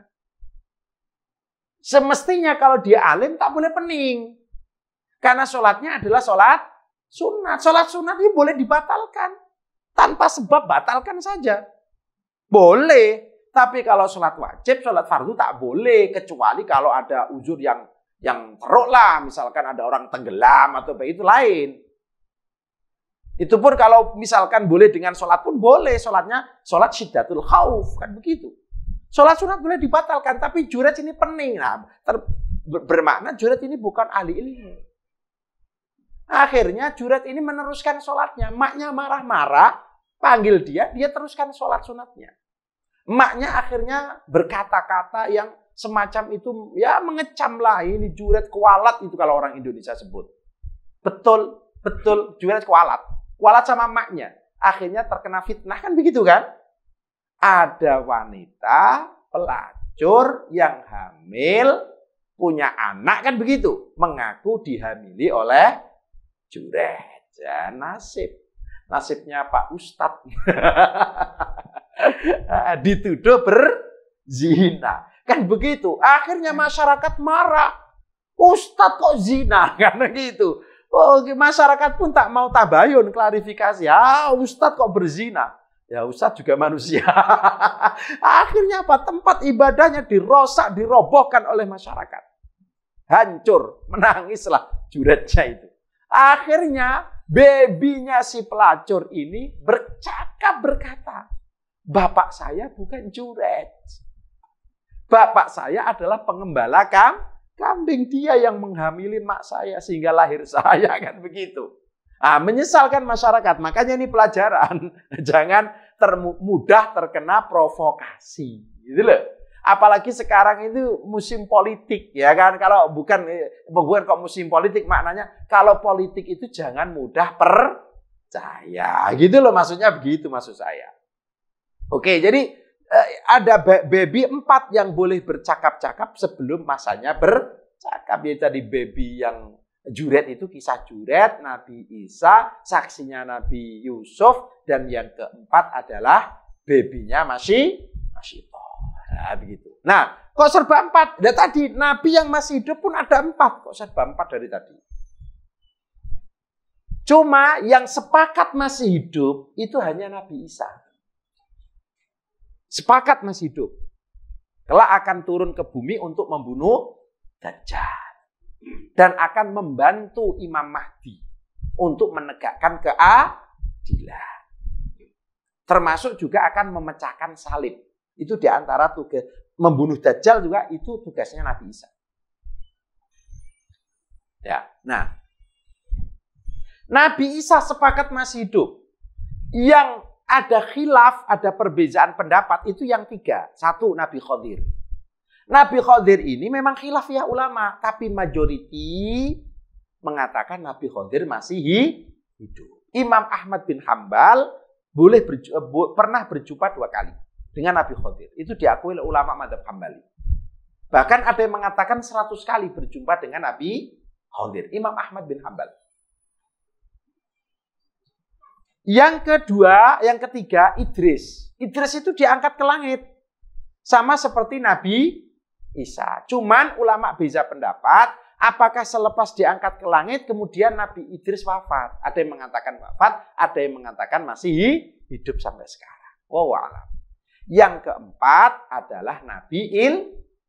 Semestinya kalau dia alim tak boleh pening. Karena sholatnya adalah sholat sunat. Sholat sunat ini boleh dibatalkan. Tanpa sebab batalkan saja. Boleh. Tapi kalau sholat wajib, sholat fardu tak boleh. Kecuali kalau ada uzur yang yang teruk lah. Misalkan ada orang tenggelam atau itu lain. Itu pun kalau misalkan boleh dengan sholat pun boleh. Sholatnya sholat syiddatul khauf. Kan begitu. Sholat sunat boleh dibatalkan. Tapi jurat ini pening. Nah, ter, bermakna jurat ini bukan ahli ilmu. Akhirnya Jurat ini meneruskan sholatnya. Maknya marah-marah, panggil dia, dia teruskan sholat sunatnya. Maknya akhirnya berkata-kata yang semacam itu ya mengecam lah ini Jurat kualat itu kalau orang Indonesia sebut. Betul, betul Jurat kualat. Kualat sama maknya. Akhirnya terkena fitnah kan begitu kan? Ada wanita pelacur yang hamil punya anak kan begitu mengaku dihamili oleh Jureh, ya nasib. Nasibnya Pak Ustad [laughs] Dituduh berzina. Kan begitu. Akhirnya masyarakat marah. Ustad kok zina? [laughs] Karena gitu. Oh, masyarakat pun tak mau tabayun klarifikasi. Ah, Ustad kok berzina? Ya Ustadz juga manusia. [laughs] Akhirnya apa? Tempat ibadahnya dirosak, dirobohkan oleh masyarakat. Hancur, menangislah juretnya itu. Akhirnya babynya si pelacur ini bercakap berkata, Bapak saya bukan juret. Bapak saya adalah pengembala kambing. Dia yang menghamili mak saya sehingga lahir saya [laughs] kan begitu. Nah, menyesalkan masyarakat. Makanya ini pelajaran. [laughs] Jangan termudah terkena provokasi. Gitu loh apalagi sekarang itu musim politik ya kan kalau bukan eh, bukan kok musim politik maknanya kalau politik itu jangan mudah percaya gitu loh maksudnya begitu maksud saya oke jadi eh, ada baby empat yang boleh bercakap-cakap sebelum masanya bercakap ya tadi baby yang juret itu kisah juret Nabi Isa saksinya Nabi Yusuf dan yang keempat adalah babynya masih masih toh Nah, begitu. Nah, kok serba empat? Nah, tadi Nabi yang masih hidup pun ada empat. Kok serba empat dari tadi? Cuma yang sepakat masih hidup itu hanya Nabi Isa. Sepakat masih hidup. Kelak akan turun ke bumi untuk membunuh Dajjal. Dan akan membantu Imam Mahdi untuk menegakkan keadilan. Termasuk juga akan memecahkan salib itu diantara tugas membunuh Dajjal juga itu tugasnya Nabi Isa. Ya, nah Nabi Isa sepakat masih hidup. Yang ada khilaf, ada perbedaan pendapat itu yang tiga. Satu Nabi Khadir. Nabi Khadir ini memang khilaf ya ulama, tapi majoriti mengatakan Nabi Khadir masih hidup. Imam Ahmad bin Hambal boleh berju pernah berjumpa dua kali dengan Nabi Khadir. Itu diakui oleh ulama madhab Hambali. Bahkan ada yang mengatakan 100 kali berjumpa dengan Nabi Khadir. Imam Ahmad bin Hambal. Yang kedua, yang ketiga Idris. Idris itu diangkat ke langit. Sama seperti Nabi Isa. Cuman ulama beza pendapat, apakah selepas diangkat ke langit kemudian Nabi Idris wafat? Ada yang mengatakan wafat, ada yang mengatakan masih hidup sampai sekarang. Wow, alam. Yang keempat adalah Nabi Il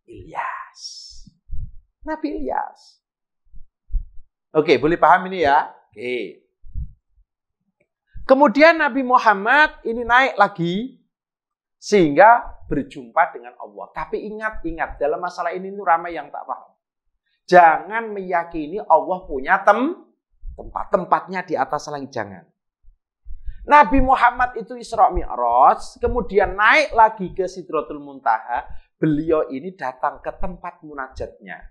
Ilyas. Nabi Ilyas. Oke, boleh paham ini ya? Oke. Kemudian Nabi Muhammad ini naik lagi sehingga berjumpa dengan Allah. Tapi ingat, ingat dalam masalah ini itu ramai yang tak paham. Jangan meyakini Allah punya tem tempat tempatnya di atas langit jangan. Nabi Muhammad itu Isra Mi'raj, kemudian naik lagi ke Sidratul Muntaha, beliau ini datang ke tempat munajatnya.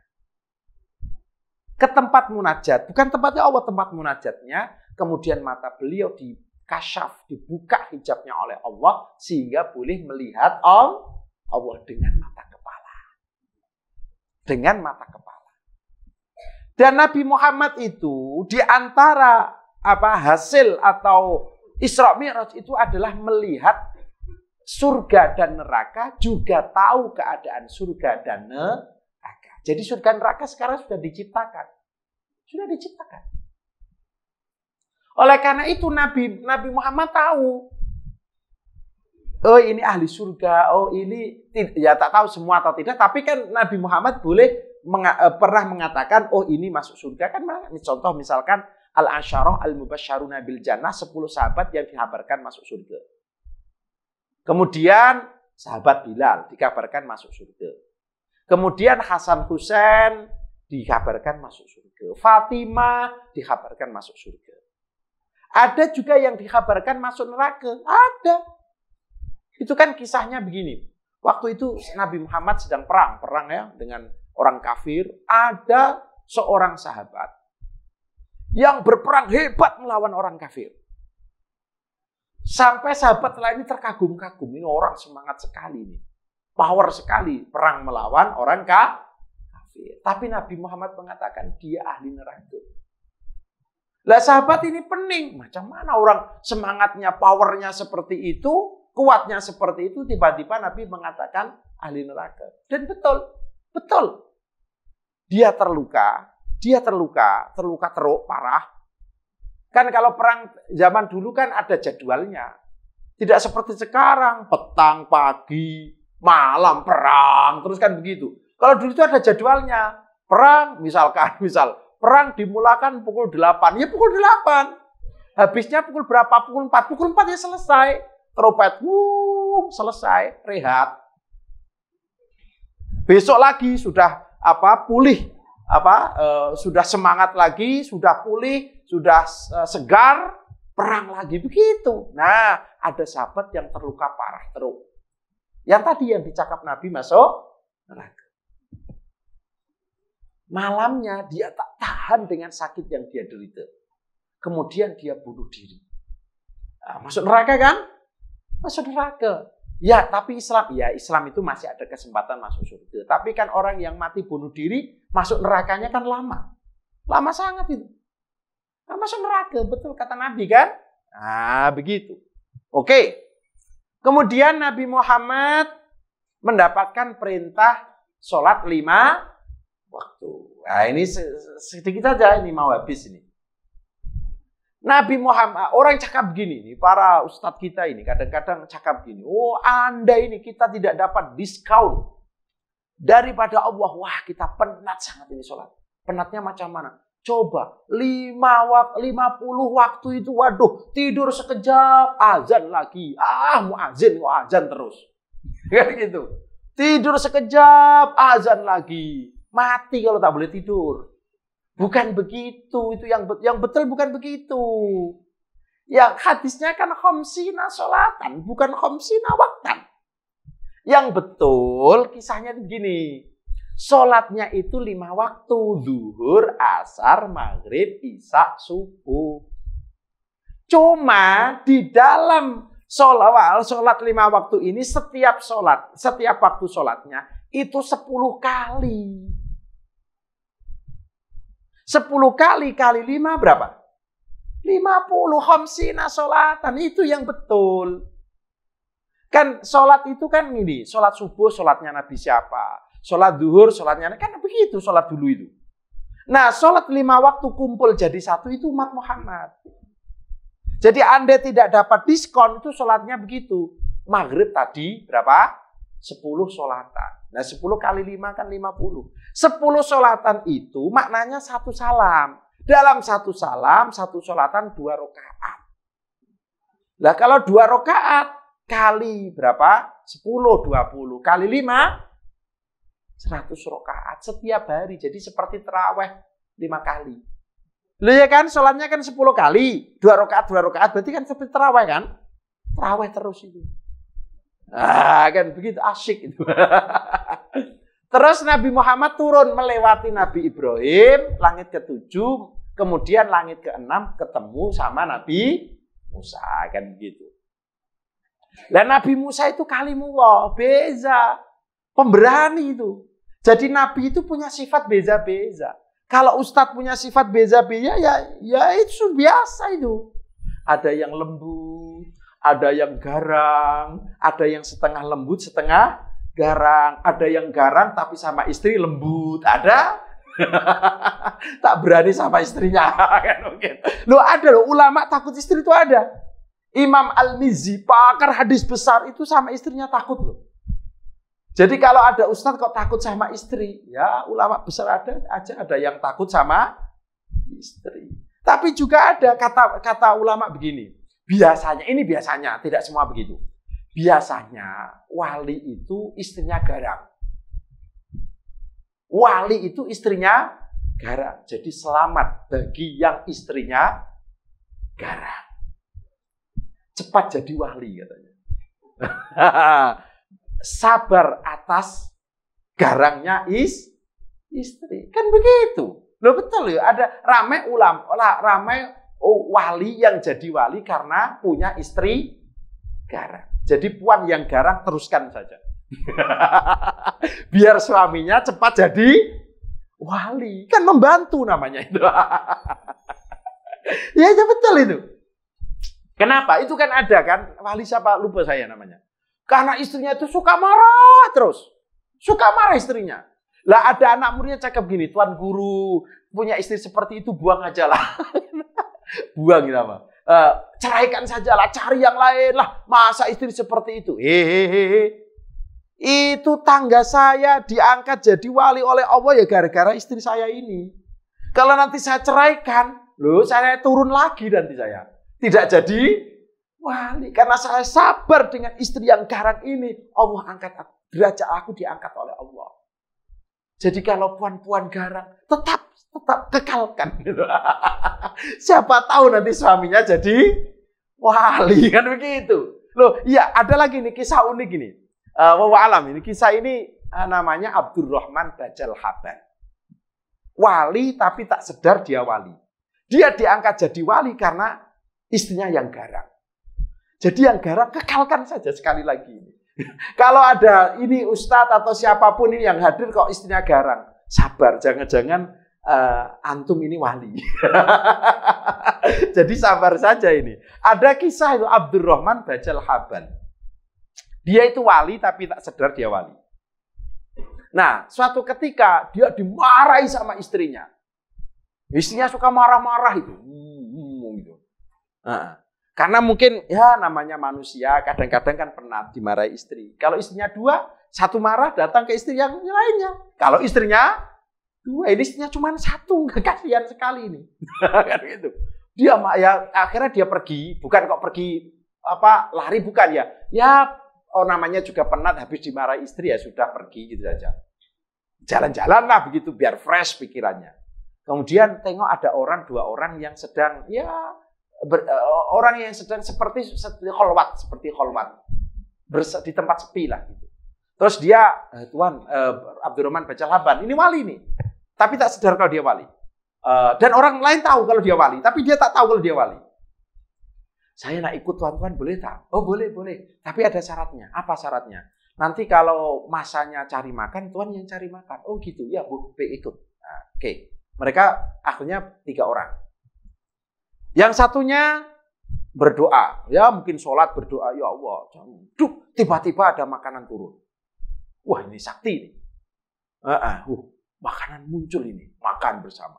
Ke tempat munajat, bukan tempatnya Allah, tempat munajatnya. Kemudian mata beliau dikasaf, dibuka hijabnya oleh Allah sehingga boleh melihat Allah Allah dengan mata kepala. Dengan mata kepala. Dan Nabi Muhammad itu diantara apa hasil atau Isra Mi'raj itu adalah melihat surga dan neraka, juga tahu keadaan surga dan neraka. Jadi surga dan neraka sekarang sudah diciptakan. Sudah diciptakan. Oleh karena itu Nabi Nabi Muhammad tahu oh ini ahli surga, oh ini ya tak tahu semua atau tidak, tapi kan Nabi Muhammad boleh menga, eh, pernah mengatakan oh ini masuk surga kan contoh misalkan al-asyarah al-mubasyaruna bil jannah 10 sahabat yang dikabarkan masuk surga. Kemudian sahabat Bilal dikabarkan masuk surga. Kemudian Hasan Husain dikabarkan masuk surga. Fatimah dikabarkan masuk surga. Ada juga yang dikabarkan masuk neraka. Ada. Itu kan kisahnya begini. Waktu itu Nabi Muhammad sedang perang, perang ya dengan orang kafir. Ada seorang sahabat yang berperang hebat melawan orang kafir. Sampai sahabat lainnya terkagum-kagum. Ini orang semangat sekali Ini. Power sekali perang melawan orang kafir. Tapi Nabi Muhammad mengatakan dia ahli neraka. Lah sahabat ini pening. Macam mana orang semangatnya, powernya seperti itu, kuatnya seperti itu, tiba-tiba Nabi mengatakan ahli neraka. Dan betul, betul. Dia terluka, dia terluka, terluka teruk, parah. Kan kalau perang zaman dulu kan ada jadwalnya. Tidak seperti sekarang, petang, pagi, malam perang, terus kan begitu. Kalau dulu itu ada jadwalnya. Perang misalkan, [laughs] misal perang dimulakan pukul 8. Ya pukul 8. Habisnya pukul berapa? Pukul 4. Pukul 4 ya selesai. Teropet, wuh, selesai, rehat. Besok lagi sudah apa pulih apa eh, sudah semangat lagi, sudah pulih, sudah eh, segar, perang lagi begitu. Nah, ada sahabat yang terluka parah teruk. Yang tadi yang dicakap Nabi masuk neraka. Malamnya dia tak tahan dengan sakit yang dia derita. Kemudian dia bunuh diri. Nah, masuk neraka kan? Masuk neraka. Ya, tapi Islam, ya Islam itu masih ada kesempatan masuk surga. Tapi kan orang yang mati bunuh diri Masuk nerakanya kan lama. Lama sangat itu. Nah, masuk neraka, betul kata Nabi kan? Nah, begitu. Oke. Kemudian Nabi Muhammad mendapatkan perintah sholat lima waktu. Nah, ini sedikit saja ini mau habis ini. Nabi Muhammad, orang cakap gini nih, para ustadz kita ini kadang-kadang cakap gini, oh anda ini kita tidak dapat diskon Daripada Allah, wah kita penat sangat ini sholat. Penatnya macam mana? Coba lima wak, puluh waktu itu waduh tidur sekejap azan lagi. Ah muazin kok azan terus. [laughs] kayak gitu. Tidur sekejap azan lagi. Mati kalau tak boleh tidur. Bukan begitu, itu yang yang betul bukan begitu. Yang hadisnya kan khomsina sholatan bukan khomsina waktu. Yang betul kisahnya begini. Sholatnya itu lima waktu. Duhur, asar, maghrib, isak, subuh. Cuma di dalam sholawal, sholat lima waktu ini setiap sholat, setiap waktu sholatnya itu sepuluh kali. Sepuluh kali kali lima berapa? Lima puluh homsina sholatan. Itu yang betul. Kan sholat itu kan ini, sholat subuh sholatnya Nabi siapa, sholat duhur sholatnya Nabi, kan begitu sholat dulu itu. Nah sholat lima waktu kumpul jadi satu itu umat Muhammad. Jadi Anda tidak dapat diskon itu sholatnya begitu. Maghrib tadi berapa? 10 sholatan. Nah 10 kali 5 kan 50. 10 sholatan itu maknanya satu salam. Dalam satu salam, satu sholatan dua rokaat. Nah kalau dua rokaat, kali berapa? 10, 20. Kali 5, 100 rokaat setiap hari. Jadi seperti terawih 5 kali. Lu ya kan, sholatnya kan 10 kali. 2 rokaat, 2 rokaat. Berarti kan seperti terawih kan? Terawih terus itu. Ah, kan begitu asyik itu. [laughs] terus Nabi Muhammad turun melewati Nabi Ibrahim, langit ketujuh, kemudian langit keenam ketemu sama Nabi Musa kan begitu. Lah Nabi Musa itu kalimullah, beza. Pemberani itu. Jadi Nabi itu punya sifat beza-beza. Kalau Ustadz punya sifat beza-beza, ya, ya itu biasa itu. Ada yang lembut, ada yang garang, ada yang setengah lembut, setengah garang, ada yang garang tapi sama istri lembut, ada [laughs] tak berani sama istrinya. [laughs] Kan lo ada loh ulama takut istri itu ada. Imam al mizi pakar hadis besar itu sama istrinya takut loh. Jadi kalau ada ustadz kok takut sama istri, ya ulama besar ada aja ada yang takut sama istri. Tapi juga ada kata kata ulama begini. Biasanya ini biasanya, tidak semua begitu. Biasanya wali itu istrinya garang. Wali itu istrinya garang. Jadi selamat bagi yang istrinya garang cepat jadi wali katanya. [laughs] Sabar atas garangnya is istri. Kan begitu. Loh betul ya, ada ramai ulama, ramai oh, wali yang jadi wali karena punya istri garang. Jadi puan yang garang teruskan saja. [laughs] Biar suaminya cepat jadi wali. Kan membantu namanya itu. [laughs] ya, betul itu. Kenapa? Itu kan ada kan? Wali siapa? Lupa saya namanya. Karena istrinya itu suka marah terus. Suka marah istrinya. Lah ada anak muridnya cakep gini, Tuan Guru punya istri seperti itu buang aja lah. [laughs] buang gitu apa? E, ceraikan saja lah, cari yang lain lah. Masa istri seperti itu? Hehehe. Itu tangga saya diangkat jadi wali oleh Allah ya gara-gara istri saya ini. Kalau nanti saya ceraikan, loh saya turun lagi nanti saya tidak jadi wali karena saya sabar dengan istri yang garang ini. Allah angkat aku, derajat aku diangkat oleh Allah. Jadi kalau puan-puan garang tetap tetap kekalkan [laughs] Siapa tahu nanti suaminya jadi wali kan begitu. Loh, iya ada lagi nih kisah unik ini. Uh, alam ini kisah ini uh, namanya Abdurrahman Bajal Haban. Wali tapi tak sedar dia wali. Dia diangkat jadi wali karena Istrinya yang garang. Jadi yang garang kekalkan saja sekali lagi ini. [laughs] Kalau ada ini ustadz atau siapapun ini yang hadir kok istrinya garang, sabar. Jangan-jangan uh, antum ini wali. [laughs] Jadi sabar saja ini. Ada kisah itu Abdurrahman Bajal Haban. Dia itu wali tapi tak sadar dia wali. Nah, suatu ketika dia dimarahi sama istrinya. Istrinya suka marah-marah itu. Uh, karena mungkin ya namanya manusia kadang-kadang kan pernah dimarahi istri. Kalau istrinya dua, satu marah datang ke istri yang lainnya. Kalau istrinya dua, ini istrinya cuma satu, [laughs] kasihan sekali ini. [laughs] kan gitu. Dia ya akhirnya dia pergi, bukan kok pergi apa lari bukan ya. Ya oh namanya juga penat habis dimarahi istri ya sudah pergi gitu saja. Jalan-jalan lah begitu biar fresh pikirannya. Kemudian tengok ada orang dua orang yang sedang ya ber, uh, orang yang sedang seperti seperti seperti kholwat di tempat sepi lah gitu. Terus dia uh, Tuhan eh, Abdurrahman baca Laban, ini wali nih. Tapi tak sadar kalau dia wali. Uh, dan orang lain tahu kalau dia wali, tapi dia tak tahu kalau dia wali. Saya nak ikut Tuhan Tuhan boleh tak? Oh boleh boleh. Tapi ada syaratnya. Apa syaratnya? Nanti kalau masanya cari makan, Tuhan yang cari makan. Oh gitu ya, bu, ikut. Nah, Oke. Okay. Mereka akhirnya tiga orang yang satunya berdoa. Ya mungkin sholat berdoa. Ya Allah. Duh, tiba-tiba ada makanan turun. Wah ini sakti ini. Uh, uh, uh, makanan muncul ini. Makan bersama.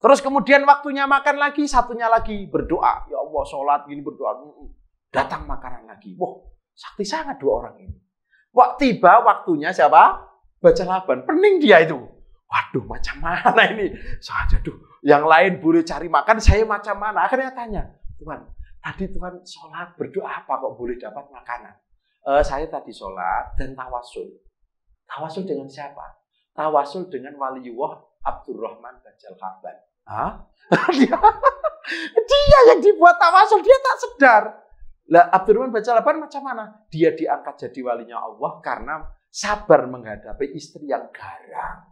Terus kemudian waktunya makan lagi, satunya lagi berdoa. Ya Allah, sholat gini berdoa. Datang makanan lagi. Wah, sakti sangat dua orang ini. Wah, tiba waktunya siapa? Baca laban. Pening dia itu waduh macam mana ini? saja tuh. yang lain boleh cari makan, saya macam mana? Akhirnya tanya, Tuhan, tadi Tuhan sholat berdoa apa kok boleh dapat makanan? E, saya tadi sholat dan tawasul. Tawasul dengan siapa? Tawasul dengan wali waliullah Abdurrahman Dajjal Khaban. Hah? [laughs] dia, dia yang dibuat tawasul, dia tak sedar. Lah Abdurrahman Dajjal Khaban macam mana? Dia diangkat jadi walinya Allah karena sabar menghadapi istri yang garang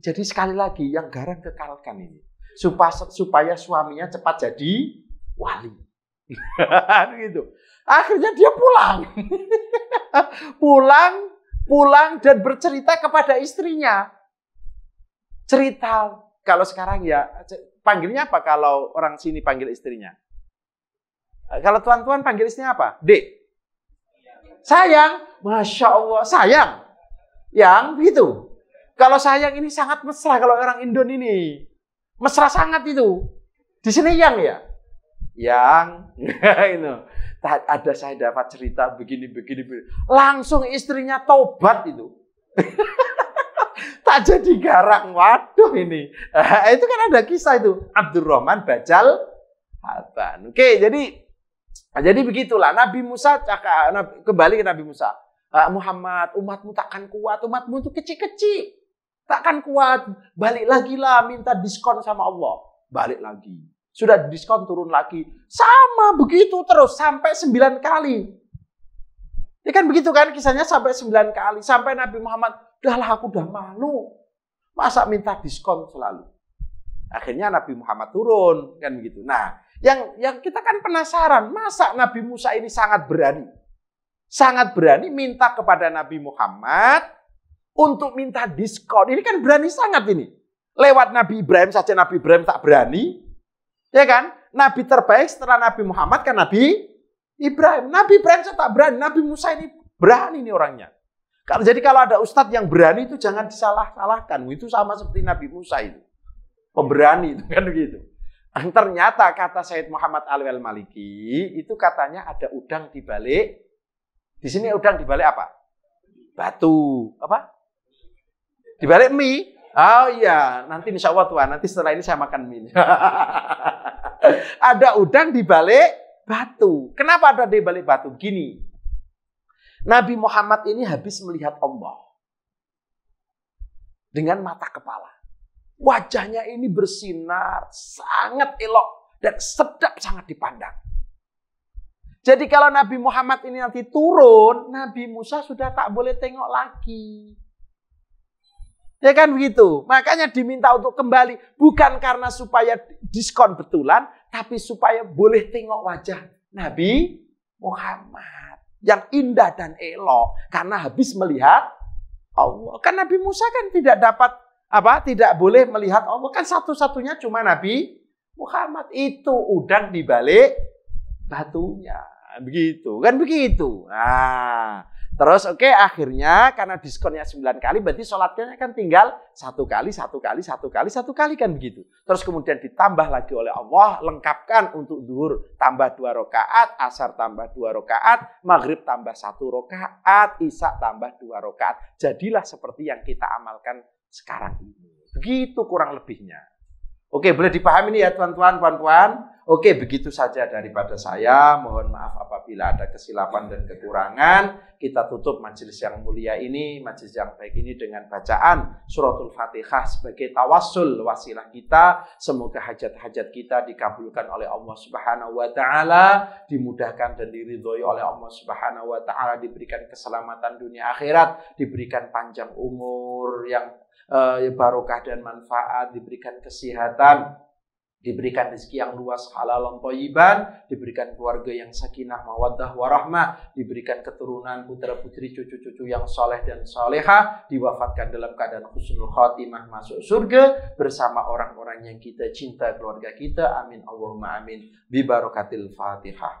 jadi sekali lagi yang garang kekalkan ini supaya supaya suaminya cepat jadi wali. [laughs] gitu. Akhirnya dia pulang. [laughs] pulang, pulang dan bercerita kepada istrinya. Cerita kalau sekarang ya panggilnya apa kalau orang sini panggil istrinya? Kalau tuan-tuan panggil istrinya apa? Dek. Sayang, masya Allah, sayang. Yang gitu. Kalau sayang ini sangat mesra kalau orang Indon ini. Mesra sangat itu. Di sini yang ya? Yang [laughs] itu. Ada saya dapat cerita begini, begini, begini. Langsung istrinya tobat itu. [laughs] tak jadi garang. Waduh ini. [laughs] itu kan ada kisah itu. Abdurrahman Bajal Haban. Oke, jadi jadi begitulah. Nabi Musa eh, kembali ke Nabi Musa. Eh, Muhammad, umatmu takkan kuat, umatmu itu kecil-kecil. Takkan kuat, balik lagi lah minta diskon sama Allah. Balik lagi. Sudah diskon turun lagi. Sama begitu terus sampai sembilan kali. Ya kan begitu kan kisahnya sampai sembilan kali. Sampai Nabi Muhammad, udahlah aku udah malu. Masa minta diskon selalu? Akhirnya Nabi Muhammad turun, kan begitu. Nah, yang yang kita kan penasaran, masa Nabi Musa ini sangat berani? Sangat berani minta kepada Nabi Muhammad untuk minta diskon. Ini kan berani sangat ini. Lewat Nabi Ibrahim saja Nabi Ibrahim tak berani. Ya kan? Nabi terbaik setelah Nabi Muhammad kan Nabi Ibrahim. Nabi Ibrahim saja tak berani. Nabi Musa ini berani nih orangnya. jadi kalau ada ustadz yang berani itu jangan disalah-salahkan. Itu sama seperti Nabi Musa itu. Pemberani itu kan begitu. Nah, ternyata kata Said Muhammad Alwi Al-Maliki itu katanya ada udang di balik. Di sini udang di balik apa? Batu. Apa? Di balik mie. Oh iya, nanti insya Allah Tuhan, nanti setelah ini saya makan mie. [laughs] ada udang di balik batu. Kenapa ada di balik batu? Gini, Nabi Muhammad ini habis melihat Allah dengan mata kepala. Wajahnya ini bersinar, sangat elok dan sedap sangat dipandang. Jadi kalau Nabi Muhammad ini nanti turun, Nabi Musa sudah tak boleh tengok lagi. Ya kan begitu. Makanya diminta untuk kembali. Bukan karena supaya diskon betulan. Tapi supaya boleh tengok wajah Nabi Muhammad. Yang indah dan elok. Karena habis melihat Allah. Kan Nabi Musa kan tidak dapat apa tidak boleh melihat Allah kan satu-satunya cuma Nabi Muhammad itu udang dibalik batunya begitu kan begitu nah Terus oke okay, akhirnya karena diskonnya 9 kali berarti sholatnya kan tinggal satu kali, satu kali, satu kali, satu kali kan begitu. Terus kemudian ditambah lagi oleh Allah, lengkapkan untuk duhur tambah dua rokaat, asar tambah dua rokaat, maghrib tambah satu rokaat, isak tambah dua rokaat. Jadilah seperti yang kita amalkan sekarang ini. Begitu kurang lebihnya. Oke, boleh dipahami ini ya tuan-tuan, puan-puan. Oke, begitu saja daripada saya. Mohon maaf apabila ada kesilapan dan kekurangan. Kita tutup majelis yang mulia ini, majelis yang baik ini dengan bacaan suratul fatihah sebagai tawassul wasilah kita. Semoga hajat-hajat kita dikabulkan oleh Allah Subhanahu wa Ta'ala, dimudahkan dan diridhoi oleh Allah Subhanahu wa Ta'ala, diberikan keselamatan dunia akhirat, diberikan panjang umur yang eh, barokah dan manfaat, diberikan kesehatan Diberikan rezeki yang luas halal dan diberikan keluarga yang sakinah mawaddah warahmah, diberikan keturunan putra putri cucu-cucu yang soleh dan soleha, diwafatkan dalam keadaan husnul khotimah masuk surga bersama orang-orang yang kita cinta keluarga kita. Amin Allahumma amin. Bibarokatil Fatihah.